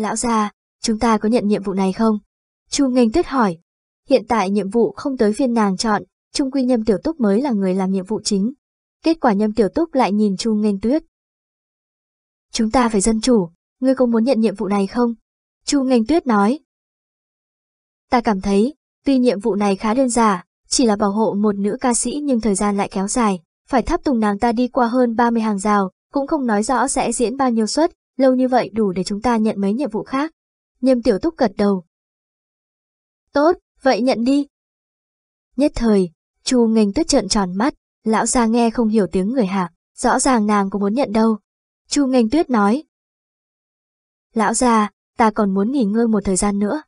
Lão gia, chúng ta có nhận nhiệm vụ này không? Chu Nghênh Tuyết hỏi. Hiện tại nhiệm vụ không tới phiên nàng chọn, Trung Quy Nhâm Tiểu Túc mới là người làm nhiệm vụ chính. Kết quả Nhâm Tiểu Túc lại nhìn Chu Nghênh Tuyết. Chúng ta phải dân chủ, ngươi có muốn nhận nhiệm vụ này không? Chu Nghênh Tuyết nói. Ta cảm thấy, tuy nhiệm vụ này khá đơn giản, chỉ là bảo hộ một nữ ca sĩ nhưng thời gian lại kéo dài, phải thắp tùng nàng ta đi qua hơn 30 hàng rào, cũng không nói rõ sẽ diễn bao nhiêu suất, lâu như vậy đủ để chúng ta nhận mấy nhiệm vụ khác. Nhâm tiểu túc gật đầu. Tốt, vậy nhận đi. Nhất thời, Chu nghênh tuyết trợn tròn mắt, lão gia nghe không hiểu tiếng người hạ, rõ ràng nàng có muốn nhận đâu. Chu nghênh tuyết nói. Lão gia, ta còn muốn nghỉ ngơi một thời gian nữa.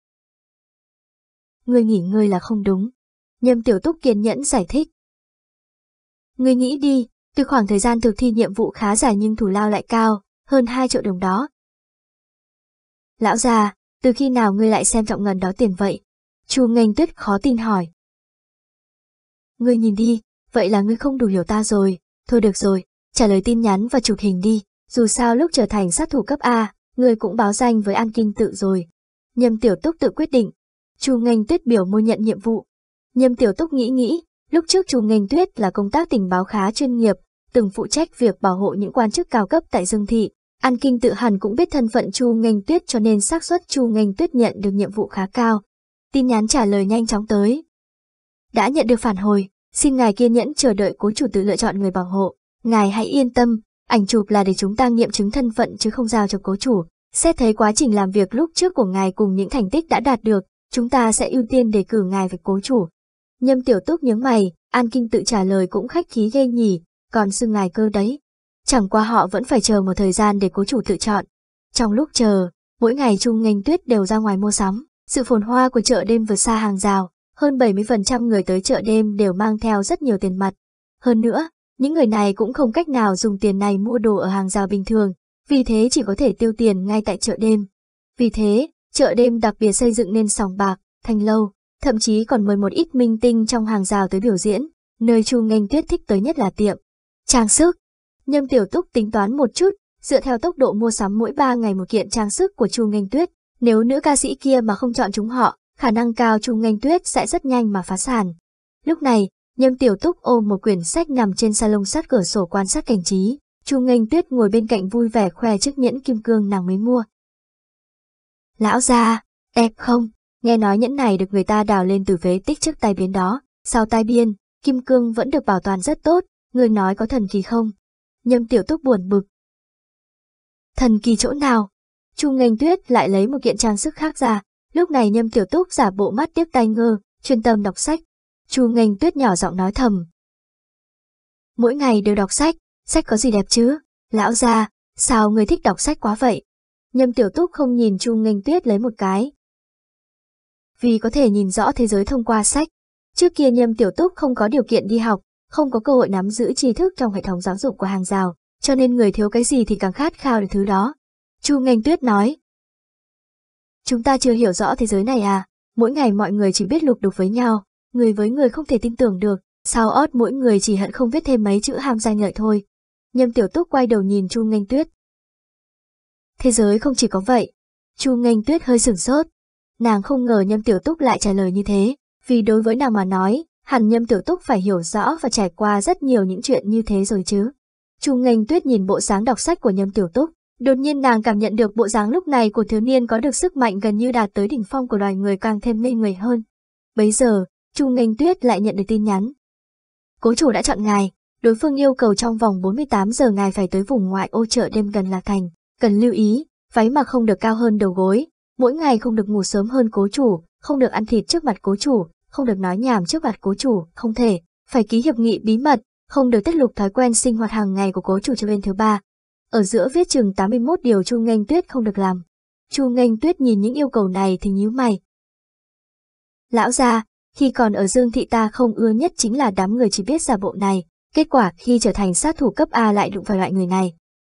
Ngươi nghỉ ngơi là không đúng. Nhâm tiểu túc kiên nhẫn giải thích. Ngươi nghĩ đi, từ khoảng thời gian thực thi nhiệm vụ khá dài nhưng thủ lao lại cao, hơn 2 triệu đồng đó. Lão già, từ khi nào ngươi lại xem trọng ngần đó tiền vậy? Chu nghênh tuyết khó tin hỏi. Ngươi nhìn đi, vậy là ngươi không đủ hiểu ta rồi. Thôi được rồi, trả lời tin nhắn và chụp hình đi. Dù sao lúc trở thành sát thủ cấp A, ngươi cũng báo danh với An Kinh tự rồi. Nhâm Tiểu Túc tự quyết định. Chu nghênh tuyết biểu môi nhận nhiệm vụ. Nhâm Tiểu Túc nghĩ nghĩ, lúc trước Chu nghênh tuyết là công tác tình báo khá chuyên nghiệp, từng phụ trách việc bảo hộ những quan chức cao cấp tại Dương Thị, An Kinh tự hẳn cũng biết thân phận Chu Nghênh Tuyết cho nên xác suất Chu Nghênh Tuyết nhận được nhiệm vụ khá cao. Tin nhắn trả lời nhanh chóng tới. Đã nhận được phản hồi, xin ngài kiên nhẫn chờ đợi cố chủ tự lựa chọn người bảo hộ. Ngài hãy yên tâm, ảnh chụp là để chúng ta nghiệm chứng thân phận chứ không giao cho cố chủ. Xét thấy quá trình làm việc lúc trước của ngài cùng những thành tích đã đạt được, chúng ta sẽ ưu tiên đề cử ngài về cố chủ. Nhâm tiểu túc nhướng mày, An Kinh tự trả lời cũng khách khí ghê nhỉ, còn xưng ngài cơ đấy. Chẳng qua họ vẫn phải chờ một thời gian để cố chủ tự chọn. Trong lúc chờ, mỗi ngày Trung Nghênh Tuyết đều ra ngoài mua sắm. Sự phồn hoa của chợ đêm vượt xa hàng rào, hơn 70% người tới chợ đêm đều mang theo rất nhiều tiền mặt. Hơn nữa, những người này cũng không cách nào dùng tiền này mua đồ ở hàng rào bình thường, vì thế chỉ có thể tiêu tiền ngay tại chợ đêm. Vì thế, chợ đêm đặc biệt xây dựng nên sòng bạc, thanh lâu, thậm chí còn mời một ít minh tinh trong hàng rào tới biểu diễn, nơi Chu Nghênh Tuyết thích tới nhất là tiệm. Trang sức, Nhâm Tiểu Túc tính toán một chút, dựa theo tốc độ mua sắm mỗi 3 ngày một kiện trang sức của Chu Nghênh Tuyết, nếu nữ ca sĩ kia mà không chọn chúng họ, khả năng cao Chu Nghênh Tuyết sẽ rất nhanh mà phá sản. Lúc này, Nhâm Tiểu Túc ôm một quyển sách nằm trên salon sát cửa sổ quan sát cảnh trí, Chu Nghênh Tuyết ngồi bên cạnh vui vẻ khoe chiếc nhẫn kim cương nàng mới mua. Lão gia, đẹp không? Nghe nói nhẫn này được người ta đào lên từ phế tích trước tai biến đó, sau tai biến, kim cương vẫn được bảo toàn rất tốt, người nói có thần kỳ không? Nhâm Tiểu Túc buồn bực. Thần kỳ chỗ nào? Chu Nghênh Tuyết lại lấy một kiện trang sức khác ra, lúc này Nhâm Tiểu Túc giả bộ mắt tiếc tay ngơ, chuyên tâm đọc sách. Chu Nghênh Tuyết nhỏ giọng nói thầm. Mỗi ngày đều đọc sách, sách có gì đẹp chứ? Lão gia, sao người thích đọc sách quá vậy? Nhâm Tiểu Túc không nhìn Chu Nghênh Tuyết lấy một cái. Vì có thể nhìn rõ thế giới thông qua sách, trước kia Nhâm Tiểu Túc không có điều kiện đi học, không có cơ hội nắm giữ tri thức trong hệ thống giáo dục của hàng rào, cho nên người thiếu cái gì thì càng khát khao được thứ đó. Chu Ngành Tuyết nói. Chúng ta chưa hiểu rõ thế giới này à, mỗi ngày mọi người chỉ biết lục đục với nhau, người với người không thể tin tưởng được, sao ót mỗi người chỉ hận không viết thêm mấy chữ ham danh lợi thôi. Nhâm Tiểu Túc quay đầu nhìn Chu Ngành Tuyết. Thế giới không chỉ có vậy, Chu Ngành Tuyết hơi sửng sốt. Nàng không ngờ Nhâm Tiểu Túc lại trả lời như thế, vì đối với nàng mà nói, Hẳn nhâm tiểu túc phải hiểu rõ và trải qua rất nhiều những chuyện như thế rồi chứ. Chu Ngành Tuyết nhìn bộ dáng đọc sách của nhâm tiểu túc, đột nhiên nàng cảm nhận được bộ dáng lúc này của thiếu niên có được sức mạnh gần như đạt tới đỉnh phong của loài người càng thêm mê người hơn. Bấy giờ, Chu Ngành Tuyết lại nhận được tin nhắn. Cố chủ đã chọn ngài, đối phương yêu cầu trong vòng 48 giờ ngài phải tới vùng ngoại ô chợ đêm gần Lạc Thành, cần lưu ý, váy mặc không được cao hơn đầu gối, mỗi ngày không được ngủ sớm hơn cố chủ, không được ăn thịt trước mặt cố chủ, không được nói nhảm trước mặt cố chủ, không thể, phải ký hiệp nghị bí mật, không được tiết lục thói quen sinh hoạt hàng ngày của cố chủ cho bên thứ ba. Ở giữa viết chừng 81 điều Chu Nghênh Tuyết không được làm. Chu Nghênh Tuyết nhìn những yêu cầu này thì nhíu mày. Lão gia, khi còn ở Dương thị ta không ưa nhất chính là đám người chỉ biết giả bộ này, kết quả khi trở thành sát thủ cấp A lại đụng phải loại người này.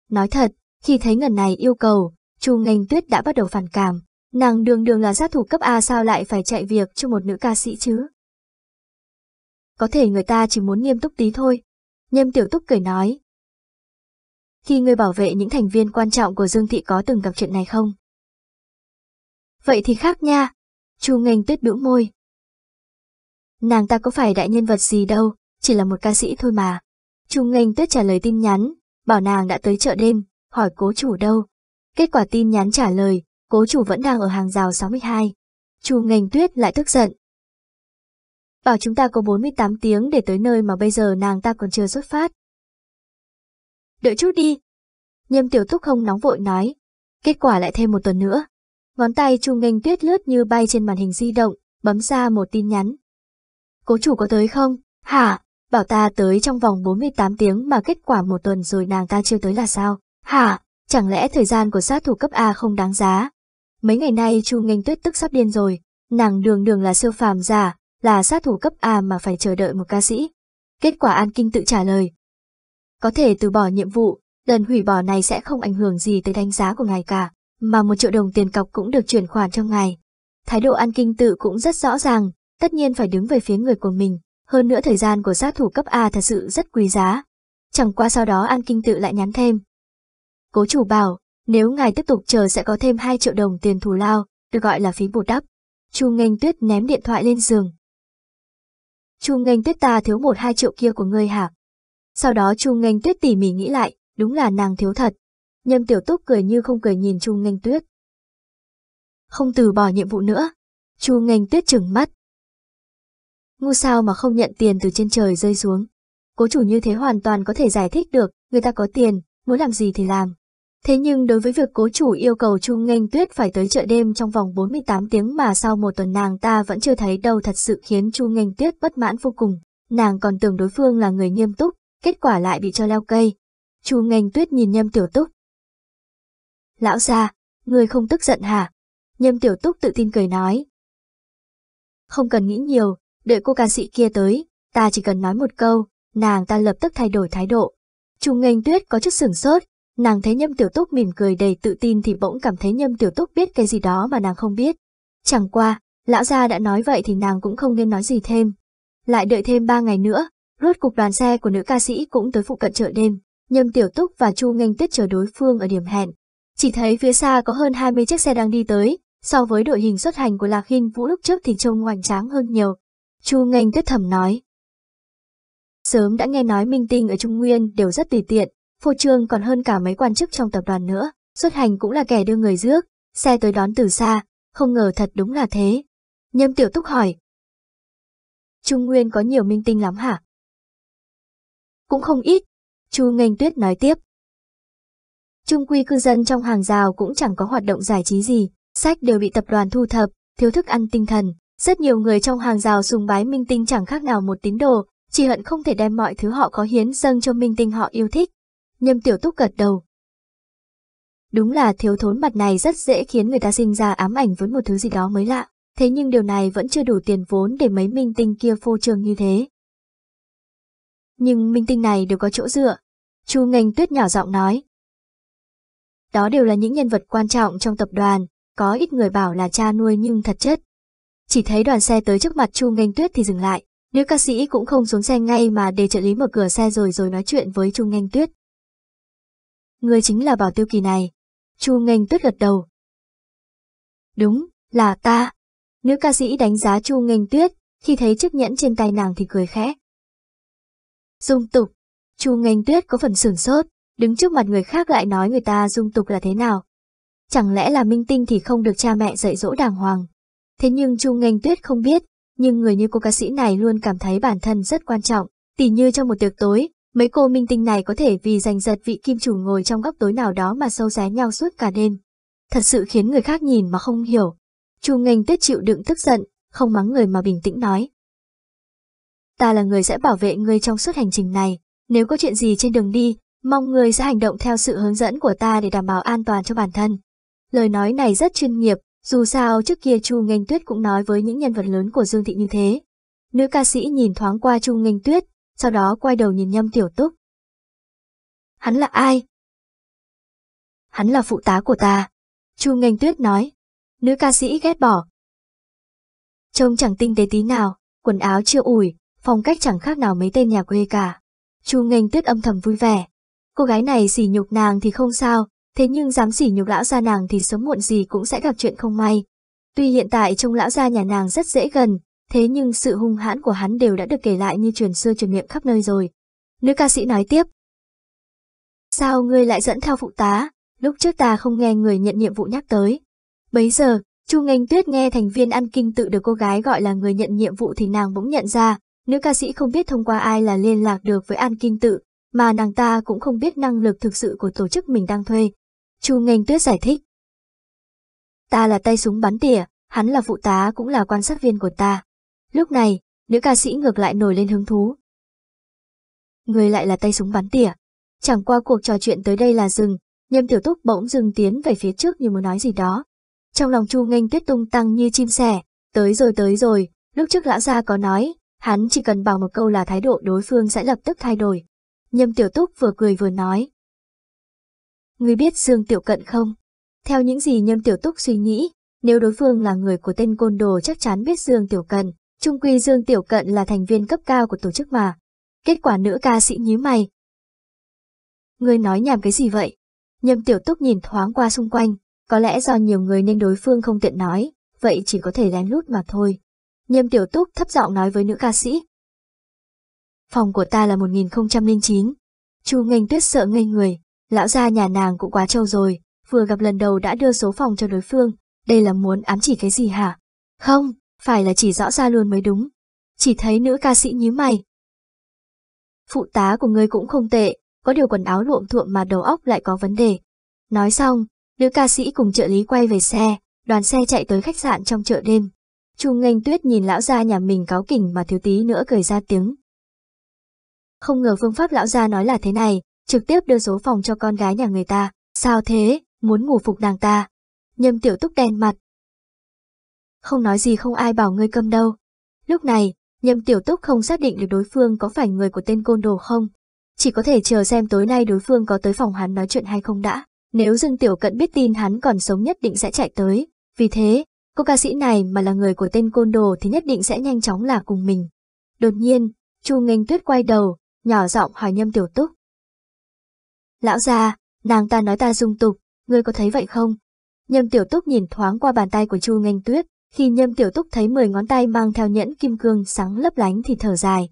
Nói thật, khi thấy ngần này yêu cầu, Chu Nghênh Tuyết đã bắt đầu phản cảm, Nàng đường đường là sát thủ cấp A sao lại phải chạy việc cho một nữ ca sĩ chứ? Có thể người ta chỉ muốn nghiêm túc tí thôi. Nhâm tiểu túc cười nói. Khi người bảo vệ những thành viên quan trọng của Dương Thị có từng gặp chuyện này không? Vậy thì khác nha. Chu nghênh tuyết bĩu môi. Nàng ta có phải đại nhân vật gì đâu, chỉ là một ca sĩ thôi mà. Chu nghênh tuyết trả lời tin nhắn, bảo nàng đã tới chợ đêm, hỏi cố chủ đâu. Kết quả tin nhắn trả lời, cố chủ vẫn đang ở hàng rào 62. Chu ngành tuyết lại tức giận. Bảo chúng ta có 48 tiếng để tới nơi mà bây giờ nàng ta còn chưa xuất phát. Đợi chút đi. Nhâm tiểu túc không nóng vội nói. Kết quả lại thêm một tuần nữa. Ngón tay Chu ngành tuyết lướt như bay trên màn hình di động, bấm ra một tin nhắn. Cố chủ có tới không? Hả? Bảo ta tới trong vòng 48 tiếng mà kết quả một tuần rồi nàng ta chưa tới là sao? Hả? Chẳng lẽ thời gian của sát thủ cấp A không đáng giá? Mấy ngày nay Chu Nghênh Tuyết tức sắp điên rồi, nàng đường đường là siêu phàm già là sát thủ cấp A mà phải chờ đợi một ca sĩ. Kết quả An Kinh tự trả lời. Có thể từ bỏ nhiệm vụ, lần hủy bỏ này sẽ không ảnh hưởng gì tới đánh giá của ngài cả, mà một triệu đồng tiền cọc cũng được chuyển khoản cho ngài. Thái độ An Kinh tự cũng rất rõ ràng, tất nhiên phải đứng về phía người của mình, hơn nữa thời gian của sát thủ cấp A thật sự rất quý giá. Chẳng qua sau đó An Kinh tự lại nhắn thêm. Cố chủ bảo, nếu ngài tiếp tục chờ sẽ có thêm 2 triệu đồng tiền thù lao, được gọi là phí bù đắp. Chu Nghênh Tuyết ném điện thoại lên giường. Chu Nghênh Tuyết ta thiếu 1-2 triệu kia của ngươi hả? Sau đó Chu Nghênh Tuyết tỉ mỉ nghĩ lại, đúng là nàng thiếu thật. Nhâm Tiểu Túc cười như không cười nhìn Chu Nghênh Tuyết. Không từ bỏ nhiệm vụ nữa. Chu Nghênh Tuyết trừng mắt. Ngu sao mà không nhận tiền từ trên trời rơi xuống. Cố chủ như thế hoàn toàn có thể giải thích được, người ta có tiền, muốn làm gì thì làm, Thế nhưng đối với việc cố chủ yêu cầu Chu Nghênh Tuyết phải tới chợ đêm trong vòng 48 tiếng mà sau một tuần nàng ta vẫn chưa thấy đâu thật sự khiến Chu Nghênh Tuyết bất mãn vô cùng. Nàng còn tưởng đối phương là người nghiêm túc, kết quả lại bị cho leo cây. Chu Nghênh Tuyết nhìn Nhâm Tiểu Túc. Lão gia, người không tức giận hả? Nhâm Tiểu Túc tự tin cười nói. Không cần nghĩ nhiều, đợi cô ca sĩ kia tới, ta chỉ cần nói một câu, nàng ta lập tức thay đổi thái độ. Chu Nghênh Tuyết có chút sửng sốt, Nàng thấy Nhâm Tiểu Túc mỉm cười đầy tự tin thì bỗng cảm thấy Nhâm Tiểu Túc biết cái gì đó mà nàng không biết. Chẳng qua, lão gia đã nói vậy thì nàng cũng không nên nói gì thêm. Lại đợi thêm ba ngày nữa, rốt cục đoàn xe của nữ ca sĩ cũng tới phụ cận chợ đêm. Nhâm Tiểu Túc và Chu Nghênh Tuyết chờ đối phương ở điểm hẹn. Chỉ thấy phía xa có hơn 20 chiếc xe đang đi tới, so với đội hình xuất hành của Lạc Khinh Vũ lúc trước thì trông hoành tráng hơn nhiều. Chu Nghênh Tuyết thầm nói. Sớm đã nghe nói minh tinh ở Trung Nguyên đều rất tùy tiện, phô trương còn hơn cả mấy quan chức trong tập đoàn nữa. Xuất hành cũng là kẻ đưa người rước, xe tới đón từ xa, không ngờ thật đúng là thế. Nhâm Tiểu Túc hỏi. Trung Nguyên có nhiều minh tinh lắm hả? Cũng không ít, Chu Nghênh Tuyết nói tiếp. Trung quy cư dân trong hàng rào cũng chẳng có hoạt động giải trí gì, sách đều bị tập đoàn thu thập, thiếu thức ăn tinh thần. Rất nhiều người trong hàng rào sùng bái minh tinh chẳng khác nào một tín đồ, chỉ hận không thể đem mọi thứ họ có hiến dâng cho minh tinh họ yêu thích. Nhâm Tiểu Túc gật đầu. Đúng là thiếu thốn mặt này rất dễ khiến người ta sinh ra ám ảnh với một thứ gì đó mới lạ, thế nhưng điều này vẫn chưa đủ tiền vốn để mấy minh tinh kia phô trương như thế. Nhưng minh tinh này đều có chỗ dựa, Chu Ngành Tuyết nhỏ giọng nói. Đó đều là những nhân vật quan trọng trong tập đoàn, có ít người bảo là cha nuôi nhưng thật chất. Chỉ thấy đoàn xe tới trước mặt Chu Ngành Tuyết thì dừng lại, nữ ca sĩ cũng không xuống xe ngay mà để trợ lý mở cửa xe rồi rồi nói chuyện với Chu Ngành Tuyết, người chính là bảo tiêu kỳ này. Chu Nghênh tuyết gật đầu. Đúng, là ta. Nữ ca sĩ đánh giá Chu Nghênh tuyết, khi thấy chiếc nhẫn trên tay nàng thì cười khẽ. Dung tục. Chu Nghênh tuyết có phần sửng sốt, đứng trước mặt người khác lại nói người ta dung tục là thế nào. Chẳng lẽ là minh tinh thì không được cha mẹ dạy dỗ đàng hoàng. Thế nhưng Chu Nghênh tuyết không biết, nhưng người như cô ca sĩ này luôn cảm thấy bản thân rất quan trọng, tỉ như trong một tiệc tối, Mấy cô minh tinh này có thể vì giành giật vị kim chủ ngồi trong góc tối nào đó mà sâu xé nhau suốt cả đêm. Thật sự khiến người khác nhìn mà không hiểu. Chu Nghênh Tuyết chịu đựng tức giận, không mắng người mà bình tĩnh nói. Ta là người sẽ bảo vệ ngươi trong suốt hành trình này, nếu có chuyện gì trên đường đi, mong người sẽ hành động theo sự hướng dẫn của ta để đảm bảo an toàn cho bản thân. Lời nói này rất chuyên nghiệp, dù sao trước kia Chu Nghênh Tuyết cũng nói với những nhân vật lớn của Dương Thị như thế. Nữ ca sĩ nhìn thoáng qua Chu Nghênh Tuyết, sau đó quay đầu nhìn Nhâm Tiểu Túc. Hắn là ai? Hắn là phụ tá của ta. Chu Ngành Tuyết nói. Nữ ca sĩ ghét bỏ. Trông chẳng tinh tế tí nào, quần áo chưa ủi, phong cách chẳng khác nào mấy tên nhà quê cả. Chu Ngành Tuyết âm thầm vui vẻ. Cô gái này sỉ nhục nàng thì không sao, thế nhưng dám sỉ nhục lão gia nàng thì sớm muộn gì cũng sẽ gặp chuyện không may. Tuy hiện tại trông lão gia nhà nàng rất dễ gần, thế nhưng sự hung hãn của hắn đều đã được kể lại như truyền xưa truyền miệng khắp nơi rồi. Nữ ca sĩ nói tiếp. Sao ngươi lại dẫn theo phụ tá, lúc trước ta không nghe người nhận nhiệm vụ nhắc tới. Bấy giờ, Chu Ngành Tuyết nghe thành viên ăn kinh tự được cô gái gọi là người nhận nhiệm vụ thì nàng bỗng nhận ra, nữ ca sĩ không biết thông qua ai là liên lạc được với an kinh tự, mà nàng ta cũng không biết năng lực thực sự của tổ chức mình đang thuê. Chu Ngành Tuyết giải thích. Ta là tay súng bắn tỉa, hắn là phụ tá cũng là quan sát viên của ta. Lúc này, nữ ca sĩ ngược lại nổi lên hứng thú. Người lại là tay súng bắn tỉa. Chẳng qua cuộc trò chuyện tới đây là dừng, nhâm tiểu túc bỗng dừng tiến về phía trước như muốn nói gì đó. Trong lòng Chu Nghênh tuyết tung tăng như chim sẻ, tới rồi tới rồi, lúc trước lão gia có nói, hắn chỉ cần bảo một câu là thái độ đối phương sẽ lập tức thay đổi. Nhâm tiểu túc vừa cười vừa nói. Người biết Dương Tiểu Cận không? Theo những gì Nhâm Tiểu Túc suy nghĩ, nếu đối phương là người của tên côn đồ chắc chắn biết Dương Tiểu Cận, Trung quy Dương Tiểu Cận là thành viên cấp cao của tổ chức mà. Kết quả nữ ca sĩ nhíu mày. Ngươi nói nhảm cái gì vậy? Nhâm Tiểu Túc nhìn thoáng qua xung quanh, có lẽ do nhiều người nên đối phương không tiện nói, vậy chỉ có thể lén lút mà thôi. Nhâm Tiểu Túc thấp giọng nói với nữ ca sĩ. Phòng của ta là 1009. Chu Nghênh Tuyết sợ ngây người, lão gia nhà nàng cũng quá trâu rồi, vừa gặp lần đầu đã đưa số phòng cho đối phương, đây là muốn ám chỉ cái gì hả? Không, phải là chỉ rõ ra luôn mới đúng. Chỉ thấy nữ ca sĩ nhíu mày. Phụ tá của ngươi cũng không tệ, có điều quần áo luộm thuộm mà đầu óc lại có vấn đề. Nói xong, nữ ca sĩ cùng trợ lý quay về xe, đoàn xe chạy tới khách sạn trong chợ đêm. Chu Nghênh Tuyết nhìn lão gia nhà mình cáo kỉnh mà thiếu tí nữa cười ra tiếng. Không ngờ phương pháp lão gia nói là thế này, trực tiếp đưa số phòng cho con gái nhà người ta. Sao thế, muốn ngủ phục nàng ta. Nhâm tiểu túc đen mặt, không nói gì không ai bảo ngươi câm đâu. Lúc này, nhậm tiểu túc không xác định được đối phương có phải người của tên côn đồ không. Chỉ có thể chờ xem tối nay đối phương có tới phòng hắn nói chuyện hay không đã. Nếu Dương Tiểu Cận biết tin hắn còn sống nhất định sẽ chạy tới. Vì thế, cô ca sĩ này mà là người của tên côn đồ thì nhất định sẽ nhanh chóng là cùng mình. Đột nhiên, Chu Nghênh Tuyết quay đầu, nhỏ giọng hỏi Nhâm Tiểu Túc. Lão già, nàng ta nói ta dung tục, ngươi có thấy vậy không? Nhâm Tiểu Túc nhìn thoáng qua bàn tay của Chu Nghênh Tuyết, khi nhâm tiểu túc thấy 10 ngón tay mang theo nhẫn kim cương sáng lấp lánh thì thở dài.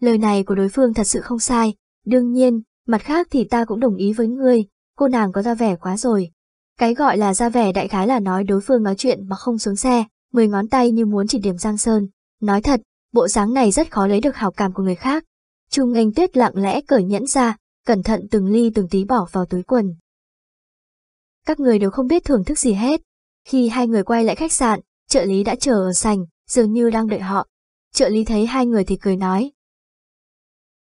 Lời này của đối phương thật sự không sai, đương nhiên, mặt khác thì ta cũng đồng ý với ngươi, cô nàng có ra vẻ quá rồi. Cái gọi là ra vẻ đại khái là nói đối phương nói chuyện mà không xuống xe, 10 ngón tay như muốn chỉ điểm Giang Sơn. Nói thật, bộ dáng này rất khó lấy được hảo cảm của người khác. Trung Anh Tuyết lặng lẽ cởi nhẫn ra, cẩn thận từng ly từng tí bỏ vào túi quần. Các người đều không biết thưởng thức gì hết, khi hai người quay lại khách sạn, trợ lý đã chờ ở sành, dường như đang đợi họ. Trợ lý thấy hai người thì cười nói.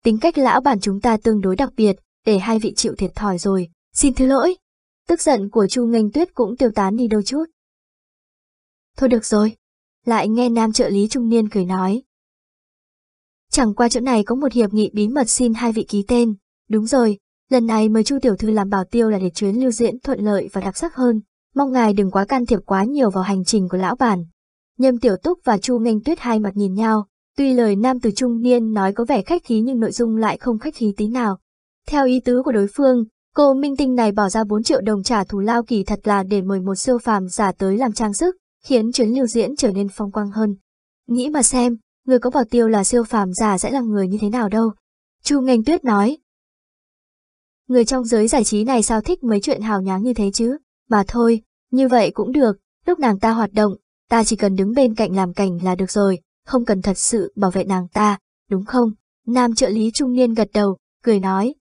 Tính cách lão bản chúng ta tương đối đặc biệt, để hai vị chịu thiệt thòi rồi, xin thứ lỗi. Tức giận của Chu Ngành Tuyết cũng tiêu tán đi đâu chút. Thôi được rồi, lại nghe nam trợ lý trung niên cười nói. Chẳng qua chỗ này có một hiệp nghị bí mật xin hai vị ký tên, đúng rồi, lần này mời Chu Tiểu Thư làm bảo tiêu là để chuyến lưu diễn thuận lợi và đặc sắc hơn, Mong ngài đừng quá can thiệp quá nhiều vào hành trình của lão bản. Nhâm Tiểu Túc và Chu Nghênh Tuyết hai mặt nhìn nhau, tuy lời nam từ trung niên nói có vẻ khách khí nhưng nội dung lại không khách khí tí nào. Theo ý tứ của đối phương, cô minh tinh này bỏ ra 4 triệu đồng trả thù lao kỳ thật là để mời một siêu phàm giả tới làm trang sức, khiến chuyến lưu diễn trở nên phong quang hơn. Nghĩ mà xem, người có bảo tiêu là siêu phàm giả sẽ là người như thế nào đâu. Chu Nghênh Tuyết nói. Người trong giới giải trí này sao thích mấy chuyện hào nháng như thế chứ? Mà thôi, như vậy cũng được, lúc nàng ta hoạt động, ta chỉ cần đứng bên cạnh làm cảnh là được rồi, không cần thật sự bảo vệ nàng ta, đúng không? Nam trợ lý trung niên gật đầu, cười nói.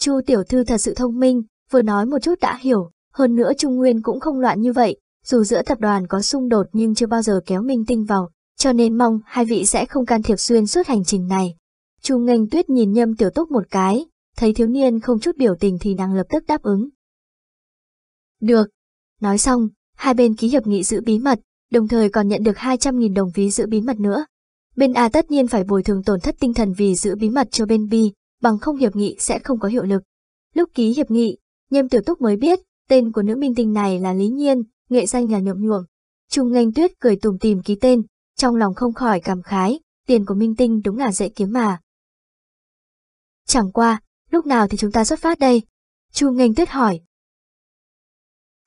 Chu tiểu thư thật sự thông minh, vừa nói một chút đã hiểu, hơn nữa Trung Nguyên cũng không loạn như vậy, dù giữa tập đoàn có xung đột nhưng chưa bao giờ kéo minh tinh vào, cho nên mong hai vị sẽ không can thiệp xuyên suốt hành trình này. Chu Nghênh Tuyết nhìn Nhâm Tiểu Túc một cái, thấy thiếu niên không chút biểu tình thì nàng lập tức đáp ứng, được. Nói xong, hai bên ký hiệp nghị giữ bí mật, đồng thời còn nhận được 200.000 đồng phí giữ bí mật nữa. Bên A tất nhiên phải bồi thường tổn thất tinh thần vì giữ bí mật cho bên B, bằng không hiệp nghị sẽ không có hiệu lực. Lúc ký hiệp nghị, Nhâm Tiểu Túc mới biết, tên của nữ minh tinh này là Lý Nhiên, nghệ danh là Nhậm Nhuộm. Trung Nganh Tuyết cười tủm tìm ký tên, trong lòng không khỏi cảm khái, tiền của minh tinh đúng là dễ kiếm mà. Chẳng qua, lúc nào thì chúng ta xuất phát đây? Chu Nganh Tuyết hỏi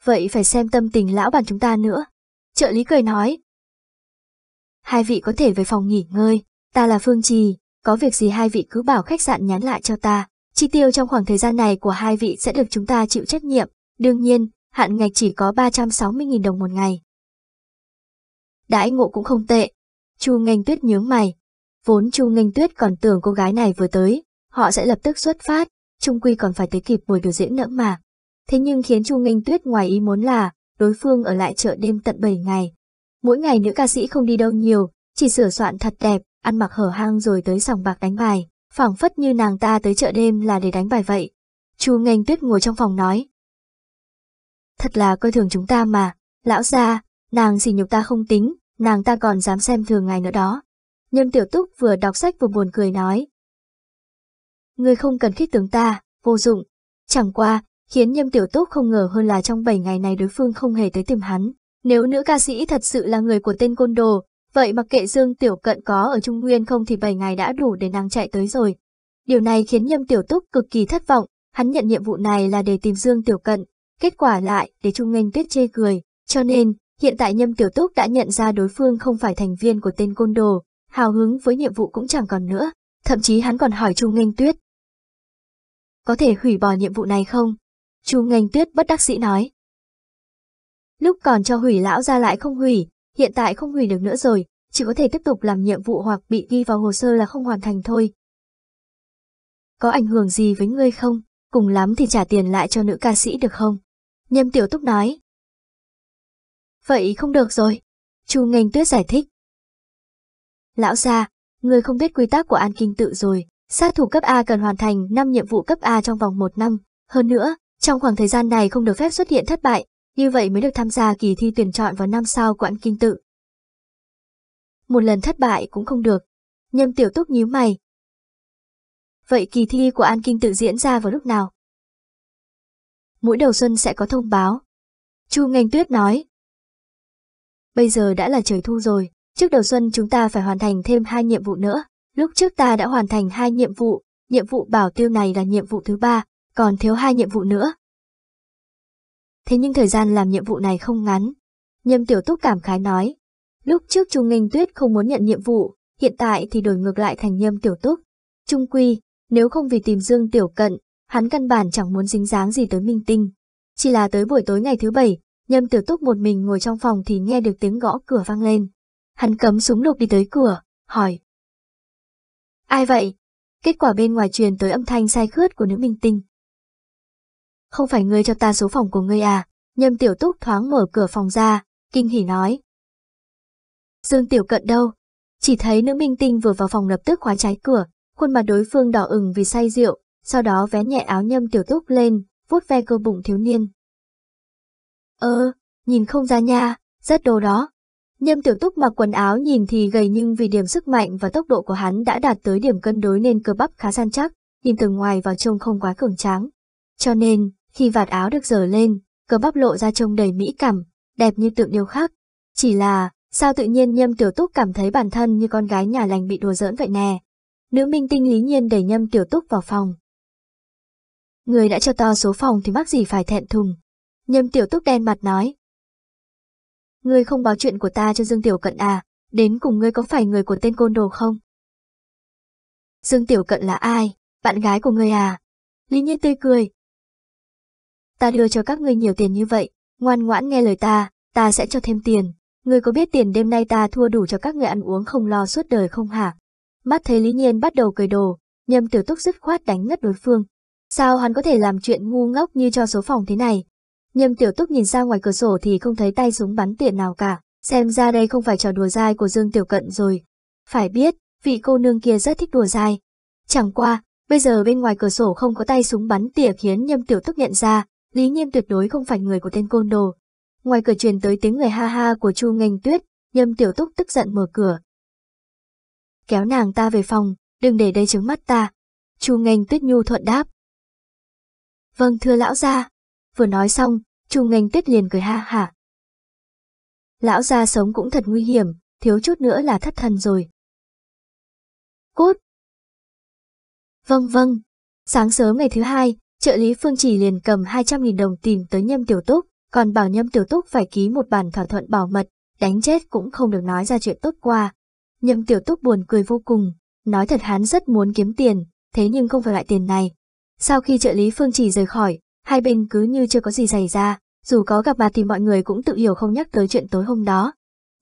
vậy phải xem tâm tình lão bản chúng ta nữa. Trợ lý cười nói. Hai vị có thể về phòng nghỉ ngơi, ta là Phương Trì, có việc gì hai vị cứ bảo khách sạn nhắn lại cho ta. Chi tiêu trong khoảng thời gian này của hai vị sẽ được chúng ta chịu trách nhiệm, đương nhiên, hạn ngạch chỉ có 360.000 đồng một ngày. Đãi ngộ cũng không tệ. Chu Ngành Tuyết nhướng mày. Vốn Chu Ngành Tuyết còn tưởng cô gái này vừa tới, họ sẽ lập tức xuất phát, trung quy còn phải tới kịp buổi biểu diễn nữa mà. Thế nhưng khiến Chu Nghinh Tuyết ngoài ý muốn là đối phương ở lại chợ đêm tận 7 ngày. Mỗi ngày nữ ca sĩ không đi đâu nhiều, chỉ sửa soạn thật đẹp, ăn mặc hở hang rồi tới sòng bạc đánh bài, phảng phất như nàng ta tới chợ đêm là để đánh bài vậy. Chu Nghênh Tuyết ngồi trong phòng nói. Thật là coi thường chúng ta mà, lão gia, nàng xỉ nhục ta không tính, nàng ta còn dám xem thường ngài nữa đó. Nhâm Tiểu Túc vừa đọc sách vừa buồn cười nói. Người không cần khích tướng ta, vô dụng, chẳng qua, khiến Nhâm Tiểu Túc không ngờ hơn là trong 7 ngày này đối phương không hề tới tìm hắn. Nếu nữ ca sĩ thật sự là người của tên côn đồ, vậy mặc kệ Dương Tiểu Cận có ở Trung Nguyên không thì 7 ngày đã đủ để nàng chạy tới rồi. Điều này khiến Nhâm Tiểu Túc cực kỳ thất vọng, hắn nhận nhiệm vụ này là để tìm Dương Tiểu Cận, kết quả lại để Trung Nguyên Tuyết chê cười, cho nên hiện tại Nhâm Tiểu Túc đã nhận ra đối phương không phải thành viên của tên côn đồ, hào hứng với nhiệm vụ cũng chẳng còn nữa, thậm chí hắn còn hỏi Trung Nguyên Tuyết. Có thể hủy bỏ nhiệm vụ này không? Chu Ngành Tuyết bất đắc sĩ nói. Lúc còn cho hủy lão ra lại không hủy, hiện tại không hủy được nữa rồi, chỉ có thể tiếp tục làm nhiệm vụ hoặc bị ghi vào hồ sơ là không hoàn thành thôi. Có ảnh hưởng gì với ngươi không? Cùng lắm thì trả tiền lại cho nữ ca sĩ được không? Nhâm Tiểu Túc nói. Vậy không được rồi. Chu Ngành Tuyết giải thích. Lão gia, ngươi không biết quy tắc của An Kinh Tự rồi. Sát thủ cấp A cần hoàn thành 5 nhiệm vụ cấp A trong vòng 1 năm. Hơn nữa, trong khoảng thời gian này không được phép xuất hiện thất bại, như vậy mới được tham gia kỳ thi tuyển chọn vào năm sau của An Kinh Tự. Một lần thất bại cũng không được. Nhâm Tiểu Túc nhíu mày. Vậy kỳ thi của An Kinh Tự diễn ra vào lúc nào? Mỗi đầu xuân sẽ có thông báo. Chu Ngành Tuyết nói. Bây giờ đã là trời thu rồi, trước đầu xuân chúng ta phải hoàn thành thêm hai nhiệm vụ nữa. Lúc trước ta đã hoàn thành hai nhiệm vụ, nhiệm vụ bảo tiêu này là nhiệm vụ thứ ba, còn thiếu hai nhiệm vụ nữa. Thế nhưng thời gian làm nhiệm vụ này không ngắn. Nhâm Tiểu Túc cảm khái nói, lúc trước Trung ninh Tuyết không muốn nhận nhiệm vụ, hiện tại thì đổi ngược lại thành Nhâm Tiểu Túc. Trung Quy, nếu không vì tìm Dương Tiểu Cận, hắn căn bản chẳng muốn dính dáng gì tới Minh Tinh. Chỉ là tới buổi tối ngày thứ bảy, Nhâm Tiểu Túc một mình ngồi trong phòng thì nghe được tiếng gõ cửa vang lên. Hắn cấm súng lục đi tới cửa, hỏi. Ai vậy? Kết quả bên ngoài truyền tới âm thanh sai khướt của nữ minh tinh không phải ngươi cho ta số phòng của ngươi à? Nhâm Tiểu Túc thoáng mở cửa phòng ra, kinh hỉ nói. Dương Tiểu Cận đâu? Chỉ thấy nữ minh tinh vừa vào phòng lập tức khóa trái cửa, khuôn mặt đối phương đỏ ửng vì say rượu, sau đó vé nhẹ áo Nhâm Tiểu Túc lên, vuốt ve cơ bụng thiếu niên. Ơ, nhìn không ra nha, rất đồ đó. Nhâm Tiểu Túc mặc quần áo nhìn thì gầy nhưng vì điểm sức mạnh và tốc độ của hắn đã đạt tới điểm cân đối nên cơ bắp khá săn chắc, nhìn từ ngoài vào trông không quá cường tráng. Cho nên, khi vạt áo được dở lên, cơ bắp lộ ra trông đầy mỹ cảm, đẹp như tượng điêu khắc. Chỉ là, sao tự nhiên Nhâm Tiểu Túc cảm thấy bản thân như con gái nhà lành bị đùa giỡn vậy nè. Nữ minh tinh lý nhiên đẩy Nhâm Tiểu Túc vào phòng. Người đã cho to số phòng thì mắc gì phải thẹn thùng. Nhâm Tiểu Túc đen mặt nói. người không báo chuyện của ta cho Dương Tiểu Cận à, đến cùng ngươi có phải người của tên côn đồ không? Dương Tiểu Cận là ai? Bạn gái của ngươi à? Lý Nhiên tươi cười, ta đưa cho các ngươi nhiều tiền như vậy, ngoan ngoãn nghe lời ta, ta sẽ cho thêm tiền. Ngươi có biết tiền đêm nay ta thua đủ cho các ngươi ăn uống không lo suốt đời không hả? Mắt thấy Lý Nhiên bắt đầu cười đồ, nhâm tiểu túc dứt khoát đánh ngất đối phương. Sao hắn có thể làm chuyện ngu ngốc như cho số phòng thế này? Nhâm tiểu túc nhìn ra ngoài cửa sổ thì không thấy tay súng bắn tiện nào cả, xem ra đây không phải trò đùa dai của Dương Tiểu Cận rồi. Phải biết, vị cô nương kia rất thích đùa dai. Chẳng qua, bây giờ bên ngoài cửa sổ không có tay súng bắn tỉa khiến Nhâm Tiểu Túc nhận ra, Lý Nhiên tuyệt đối không phải người của tên côn đồ. Ngoài cửa truyền tới tiếng người ha ha của Chu Nghênh Tuyết, Nhâm Tiểu Túc tức giận mở cửa. Kéo nàng ta về phòng, đừng để đây trứng mắt ta. Chu Nghênh Tuyết nhu thuận đáp. Vâng thưa lão gia. Vừa nói xong, Chu Nghênh Tuyết liền cười ha ha. Lão gia sống cũng thật nguy hiểm, thiếu chút nữa là thất thần rồi. Cút. Vâng vâng. Sáng sớm ngày thứ hai, Trợ lý Phương Trì liền cầm 200.000 đồng tìm tới Nhâm Tiểu Túc, còn bảo Nhâm Tiểu Túc phải ký một bản thỏa thuận bảo mật, đánh chết cũng không được nói ra chuyện tốt qua. Nhâm Tiểu Túc buồn cười vô cùng, nói thật hắn rất muốn kiếm tiền, thế nhưng không phải loại tiền này. Sau khi trợ lý Phương Trì rời khỏi, hai bên cứ như chưa có gì xảy ra, dù có gặp mặt thì mọi người cũng tự hiểu không nhắc tới chuyện tối hôm đó.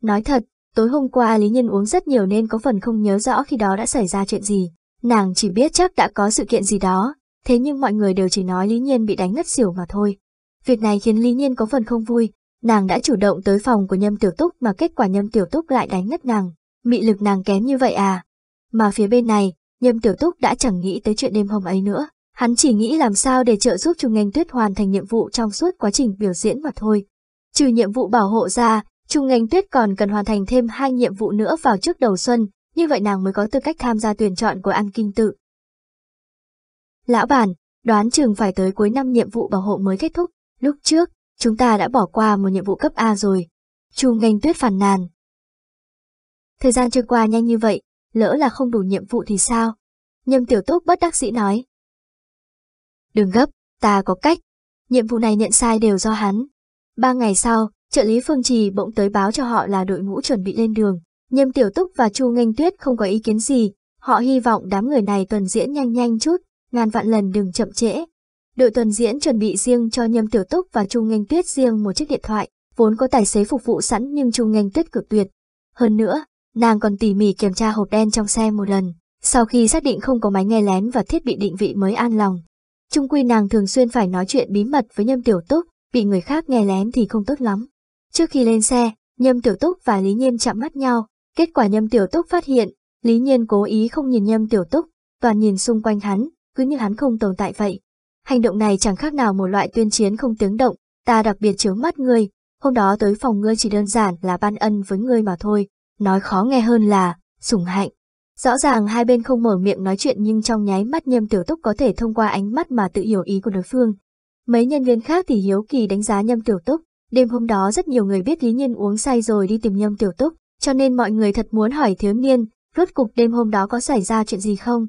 Nói thật, tối hôm qua Lý Nhân uống rất nhiều nên có phần không nhớ rõ khi đó đã xảy ra chuyện gì, nàng chỉ biết chắc đã có sự kiện gì đó, thế nhưng mọi người đều chỉ nói Lý Nhiên bị đánh ngất xỉu mà thôi. Việc này khiến Lý Nhiên có phần không vui, nàng đã chủ động tới phòng của Nhâm Tiểu Túc mà kết quả Nhâm Tiểu Túc lại đánh ngất nàng, mị lực nàng kém như vậy à. Mà phía bên này, Nhâm Tiểu Túc đã chẳng nghĩ tới chuyện đêm hôm ấy nữa, hắn chỉ nghĩ làm sao để trợ giúp Trung Ngành Tuyết hoàn thành nhiệm vụ trong suốt quá trình biểu diễn mà thôi. Trừ nhiệm vụ bảo hộ ra, Trung Ngành Tuyết còn cần hoàn thành thêm hai nhiệm vụ nữa vào trước đầu xuân, như vậy nàng mới có tư cách tham gia tuyển chọn của An Kinh Tự. Lão bản, đoán chừng phải tới cuối năm nhiệm vụ bảo hộ mới kết thúc, lúc trước, chúng ta đã bỏ qua một nhiệm vụ cấp A rồi. Chu ngành tuyết phản nàn. Thời gian trôi qua nhanh như vậy, lỡ là không đủ nhiệm vụ thì sao? Nhâm tiểu túc bất đắc dĩ nói. Đừng gấp, ta có cách. Nhiệm vụ này nhận sai đều do hắn. Ba ngày sau, trợ lý phương trì bỗng tới báo cho họ là đội ngũ chuẩn bị lên đường. Nhâm tiểu túc và Chu ngành tuyết không có ý kiến gì, họ hy vọng đám người này tuần diễn nhanh nhanh chút, ngàn vạn lần đừng chậm trễ. Đội tuần diễn chuẩn bị riêng cho Nhâm Tiểu Túc và trung Nghênh Tuyết riêng một chiếc điện thoại, vốn có tài xế phục vụ sẵn nhưng trung Nghênh Tuyết cực tuyệt. Hơn nữa, nàng còn tỉ mỉ kiểm tra hộp đen trong xe một lần, sau khi xác định không có máy nghe lén và thiết bị định vị mới an lòng. Trung quy nàng thường xuyên phải nói chuyện bí mật với Nhâm Tiểu Túc, bị người khác nghe lén thì không tốt lắm. Trước khi lên xe, Nhâm Tiểu Túc và Lý Nhiên chạm mắt nhau, kết quả Nhâm Tiểu Túc phát hiện, Lý Nhiên cố ý không nhìn Nhâm Tiểu Túc, toàn nhìn xung quanh hắn, cứ như hắn không tồn tại vậy. Hành động này chẳng khác nào một loại tuyên chiến không tiếng động, ta đặc biệt chướng mắt ngươi, hôm đó tới phòng ngươi chỉ đơn giản là ban ân với ngươi mà thôi, nói khó nghe hơn là sủng hạnh. Rõ ràng hai bên không mở miệng nói chuyện nhưng trong nháy mắt Nhâm Tiểu Túc có thể thông qua ánh mắt mà tự hiểu ý của đối phương. Mấy nhân viên khác thì hiếu kỳ đánh giá Nhâm Tiểu Túc, đêm hôm đó rất nhiều người biết Lý Nhiên uống say rồi đi tìm Nhâm Tiểu Túc, cho nên mọi người thật muốn hỏi thiếu niên, rốt cục đêm hôm đó có xảy ra chuyện gì không?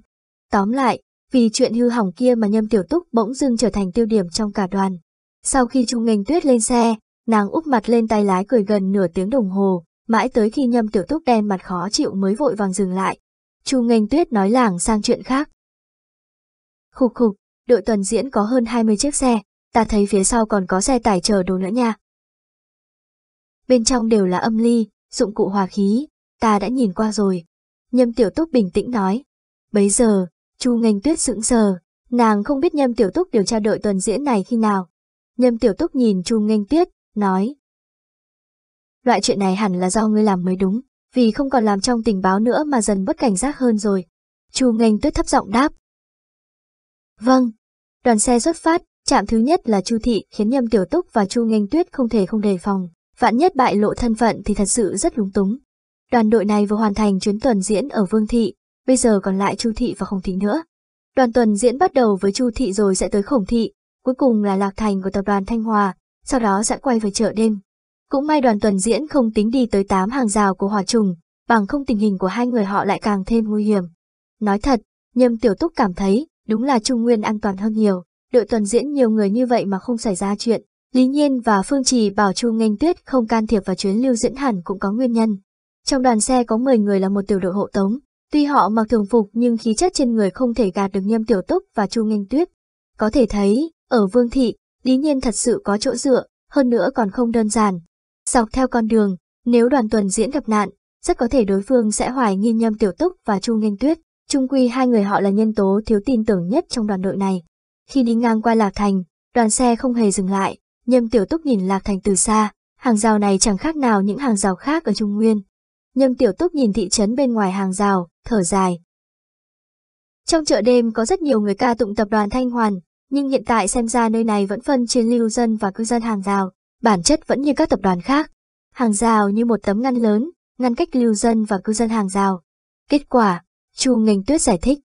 Tóm lại, vì chuyện hư hỏng kia mà Nhâm Tiểu Túc bỗng dưng trở thành tiêu điểm trong cả đoàn. Sau khi Trung Nghênh Tuyết lên xe, nàng úp mặt lên tay lái cười gần nửa tiếng đồng hồ, mãi tới khi Nhâm Tiểu Túc đen mặt khó chịu mới vội vàng dừng lại. Chu Nghênh Tuyết nói làng sang chuyện khác. Khục khục, đội tuần diễn có hơn 20 chiếc xe, ta thấy phía sau còn có xe tải chờ đồ nữa nha. Bên trong đều là âm ly, dụng cụ hòa khí, ta đã nhìn qua rồi. Nhâm Tiểu Túc bình tĩnh nói. Bấy giờ, Chu Nghênh Tuyết sững sờ, nàng không biết Nhâm Tiểu Túc điều tra đội tuần diễn này khi nào. Nhâm Tiểu Túc nhìn Chu Nghênh Tuyết, nói. Loại chuyện này hẳn là do ngươi làm mới đúng, vì không còn làm trong tình báo nữa mà dần bất cảnh giác hơn rồi. Chu Nghênh Tuyết thấp giọng đáp. Vâng. Đoàn xe xuất phát, chạm thứ nhất là Chu Thị khiến Nhâm Tiểu Túc và Chu Nghênh Tuyết không thể không đề phòng. Vạn nhất bại lộ thân phận thì thật sự rất lúng túng. Đoàn đội này vừa hoàn thành chuyến tuần diễn ở Vương Thị, bây giờ còn lại Chu Thị và Khổng Thị nữa. Đoàn tuần diễn bắt đầu với Chu Thị rồi sẽ tới Khổng Thị, cuối cùng là Lạc Thành của tập đoàn Thanh Hòa, sau đó sẽ quay về chợ đêm. Cũng may đoàn tuần diễn không tính đi tới tám hàng rào của Hòa Trùng, bằng không tình hình của hai người họ lại càng thêm nguy hiểm. Nói thật, Nhâm Tiểu Túc cảm thấy đúng là Trung Nguyên an toàn hơn nhiều, đội tuần diễn nhiều người như vậy mà không xảy ra chuyện. Lý Nhiên và Phương Trì bảo Chu Nghênh Tuyết không can thiệp vào chuyến lưu diễn hẳn cũng có nguyên nhân. Trong đoàn xe có 10 người là một tiểu đội hộ tống, Tuy họ mặc thường phục nhưng khí chất trên người không thể gạt được Nhâm Tiểu Túc và Chu Nghênh Tuyết. Có thể thấy, ở Vương Thị, Lý Nhiên thật sự có chỗ dựa, hơn nữa còn không đơn giản. Dọc theo con đường, nếu đoàn tuần diễn gặp nạn, rất có thể đối phương sẽ hoài nghi Nhâm Tiểu Túc và Chu Nghênh Tuyết. Trung quy hai người họ là nhân tố thiếu tin tưởng nhất trong đoàn đội này. Khi đi ngang qua Lạc Thành, đoàn xe không hề dừng lại, Nhâm Tiểu Túc nhìn Lạc Thành từ xa, hàng rào này chẳng khác nào những hàng rào khác ở Trung Nguyên, Nhâm Tiểu Túc nhìn thị trấn bên ngoài hàng rào, thở dài. Trong chợ đêm có rất nhiều người ca tụng tập đoàn Thanh Hoàn, nhưng hiện tại xem ra nơi này vẫn phân chia lưu dân và cư dân hàng rào, bản chất vẫn như các tập đoàn khác. Hàng rào như một tấm ngăn lớn, ngăn cách lưu dân và cư dân hàng rào. Kết quả, Chu Ngành Tuyết giải thích.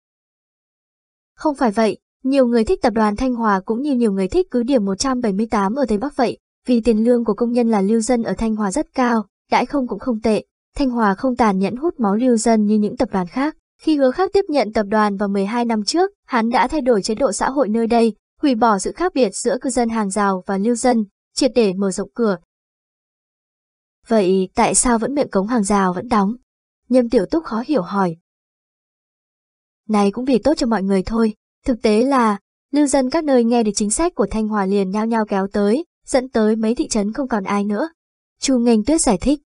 Không phải vậy, nhiều người thích tập đoàn Thanh Hòa cũng như nhiều người thích cứ điểm 178 ở Tây Bắc vậy, vì tiền lương của công nhân là lưu dân ở Thanh Hòa rất cao, đãi không cũng không tệ, Thanh Hòa không tàn nhẫn hút máu lưu dân như những tập đoàn khác. Khi hứa khác tiếp nhận tập đoàn vào 12 năm trước, hắn đã thay đổi chế độ xã hội nơi đây, hủy bỏ sự khác biệt giữa cư dân hàng rào và lưu dân, triệt để mở rộng cửa. Vậy tại sao vẫn miệng cống hàng rào vẫn đóng? Nhâm Tiểu Túc khó hiểu hỏi. Này cũng vì tốt cho mọi người thôi, thực tế là, lưu dân các nơi nghe được chính sách của Thanh Hòa liền nhao nhao kéo tới, dẫn tới mấy thị trấn không còn ai nữa. Chu Nghênh Tuyết giải thích,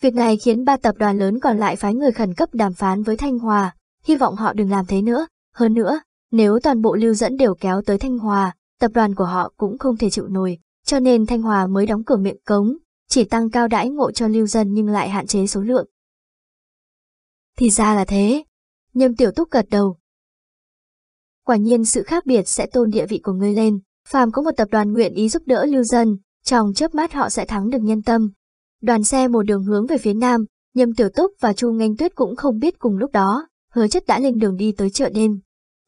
Việc này khiến ba tập đoàn lớn còn lại phái người khẩn cấp đàm phán với Thanh Hòa, hy vọng họ đừng làm thế nữa. Hơn nữa, nếu toàn bộ lưu dẫn đều kéo tới Thanh Hòa, tập đoàn của họ cũng không thể chịu nổi, cho nên Thanh Hòa mới đóng cửa miệng cống, chỉ tăng cao đãi ngộ cho lưu dân nhưng lại hạn chế số lượng. Thì ra là thế. Nhâm Tiểu Túc gật đầu. Quả nhiên sự khác biệt sẽ tôn địa vị của ngươi lên, phàm có một tập đoàn nguyện ý giúp đỡ lưu dân, trong chớp mắt họ sẽ thắng được nhân tâm, Đoàn xe một đường hướng về phía nam, Nhâm Tiểu Túc và Chu Nganh Tuyết cũng không biết cùng lúc đó, hứa chất đã lên đường đi tới chợ đêm.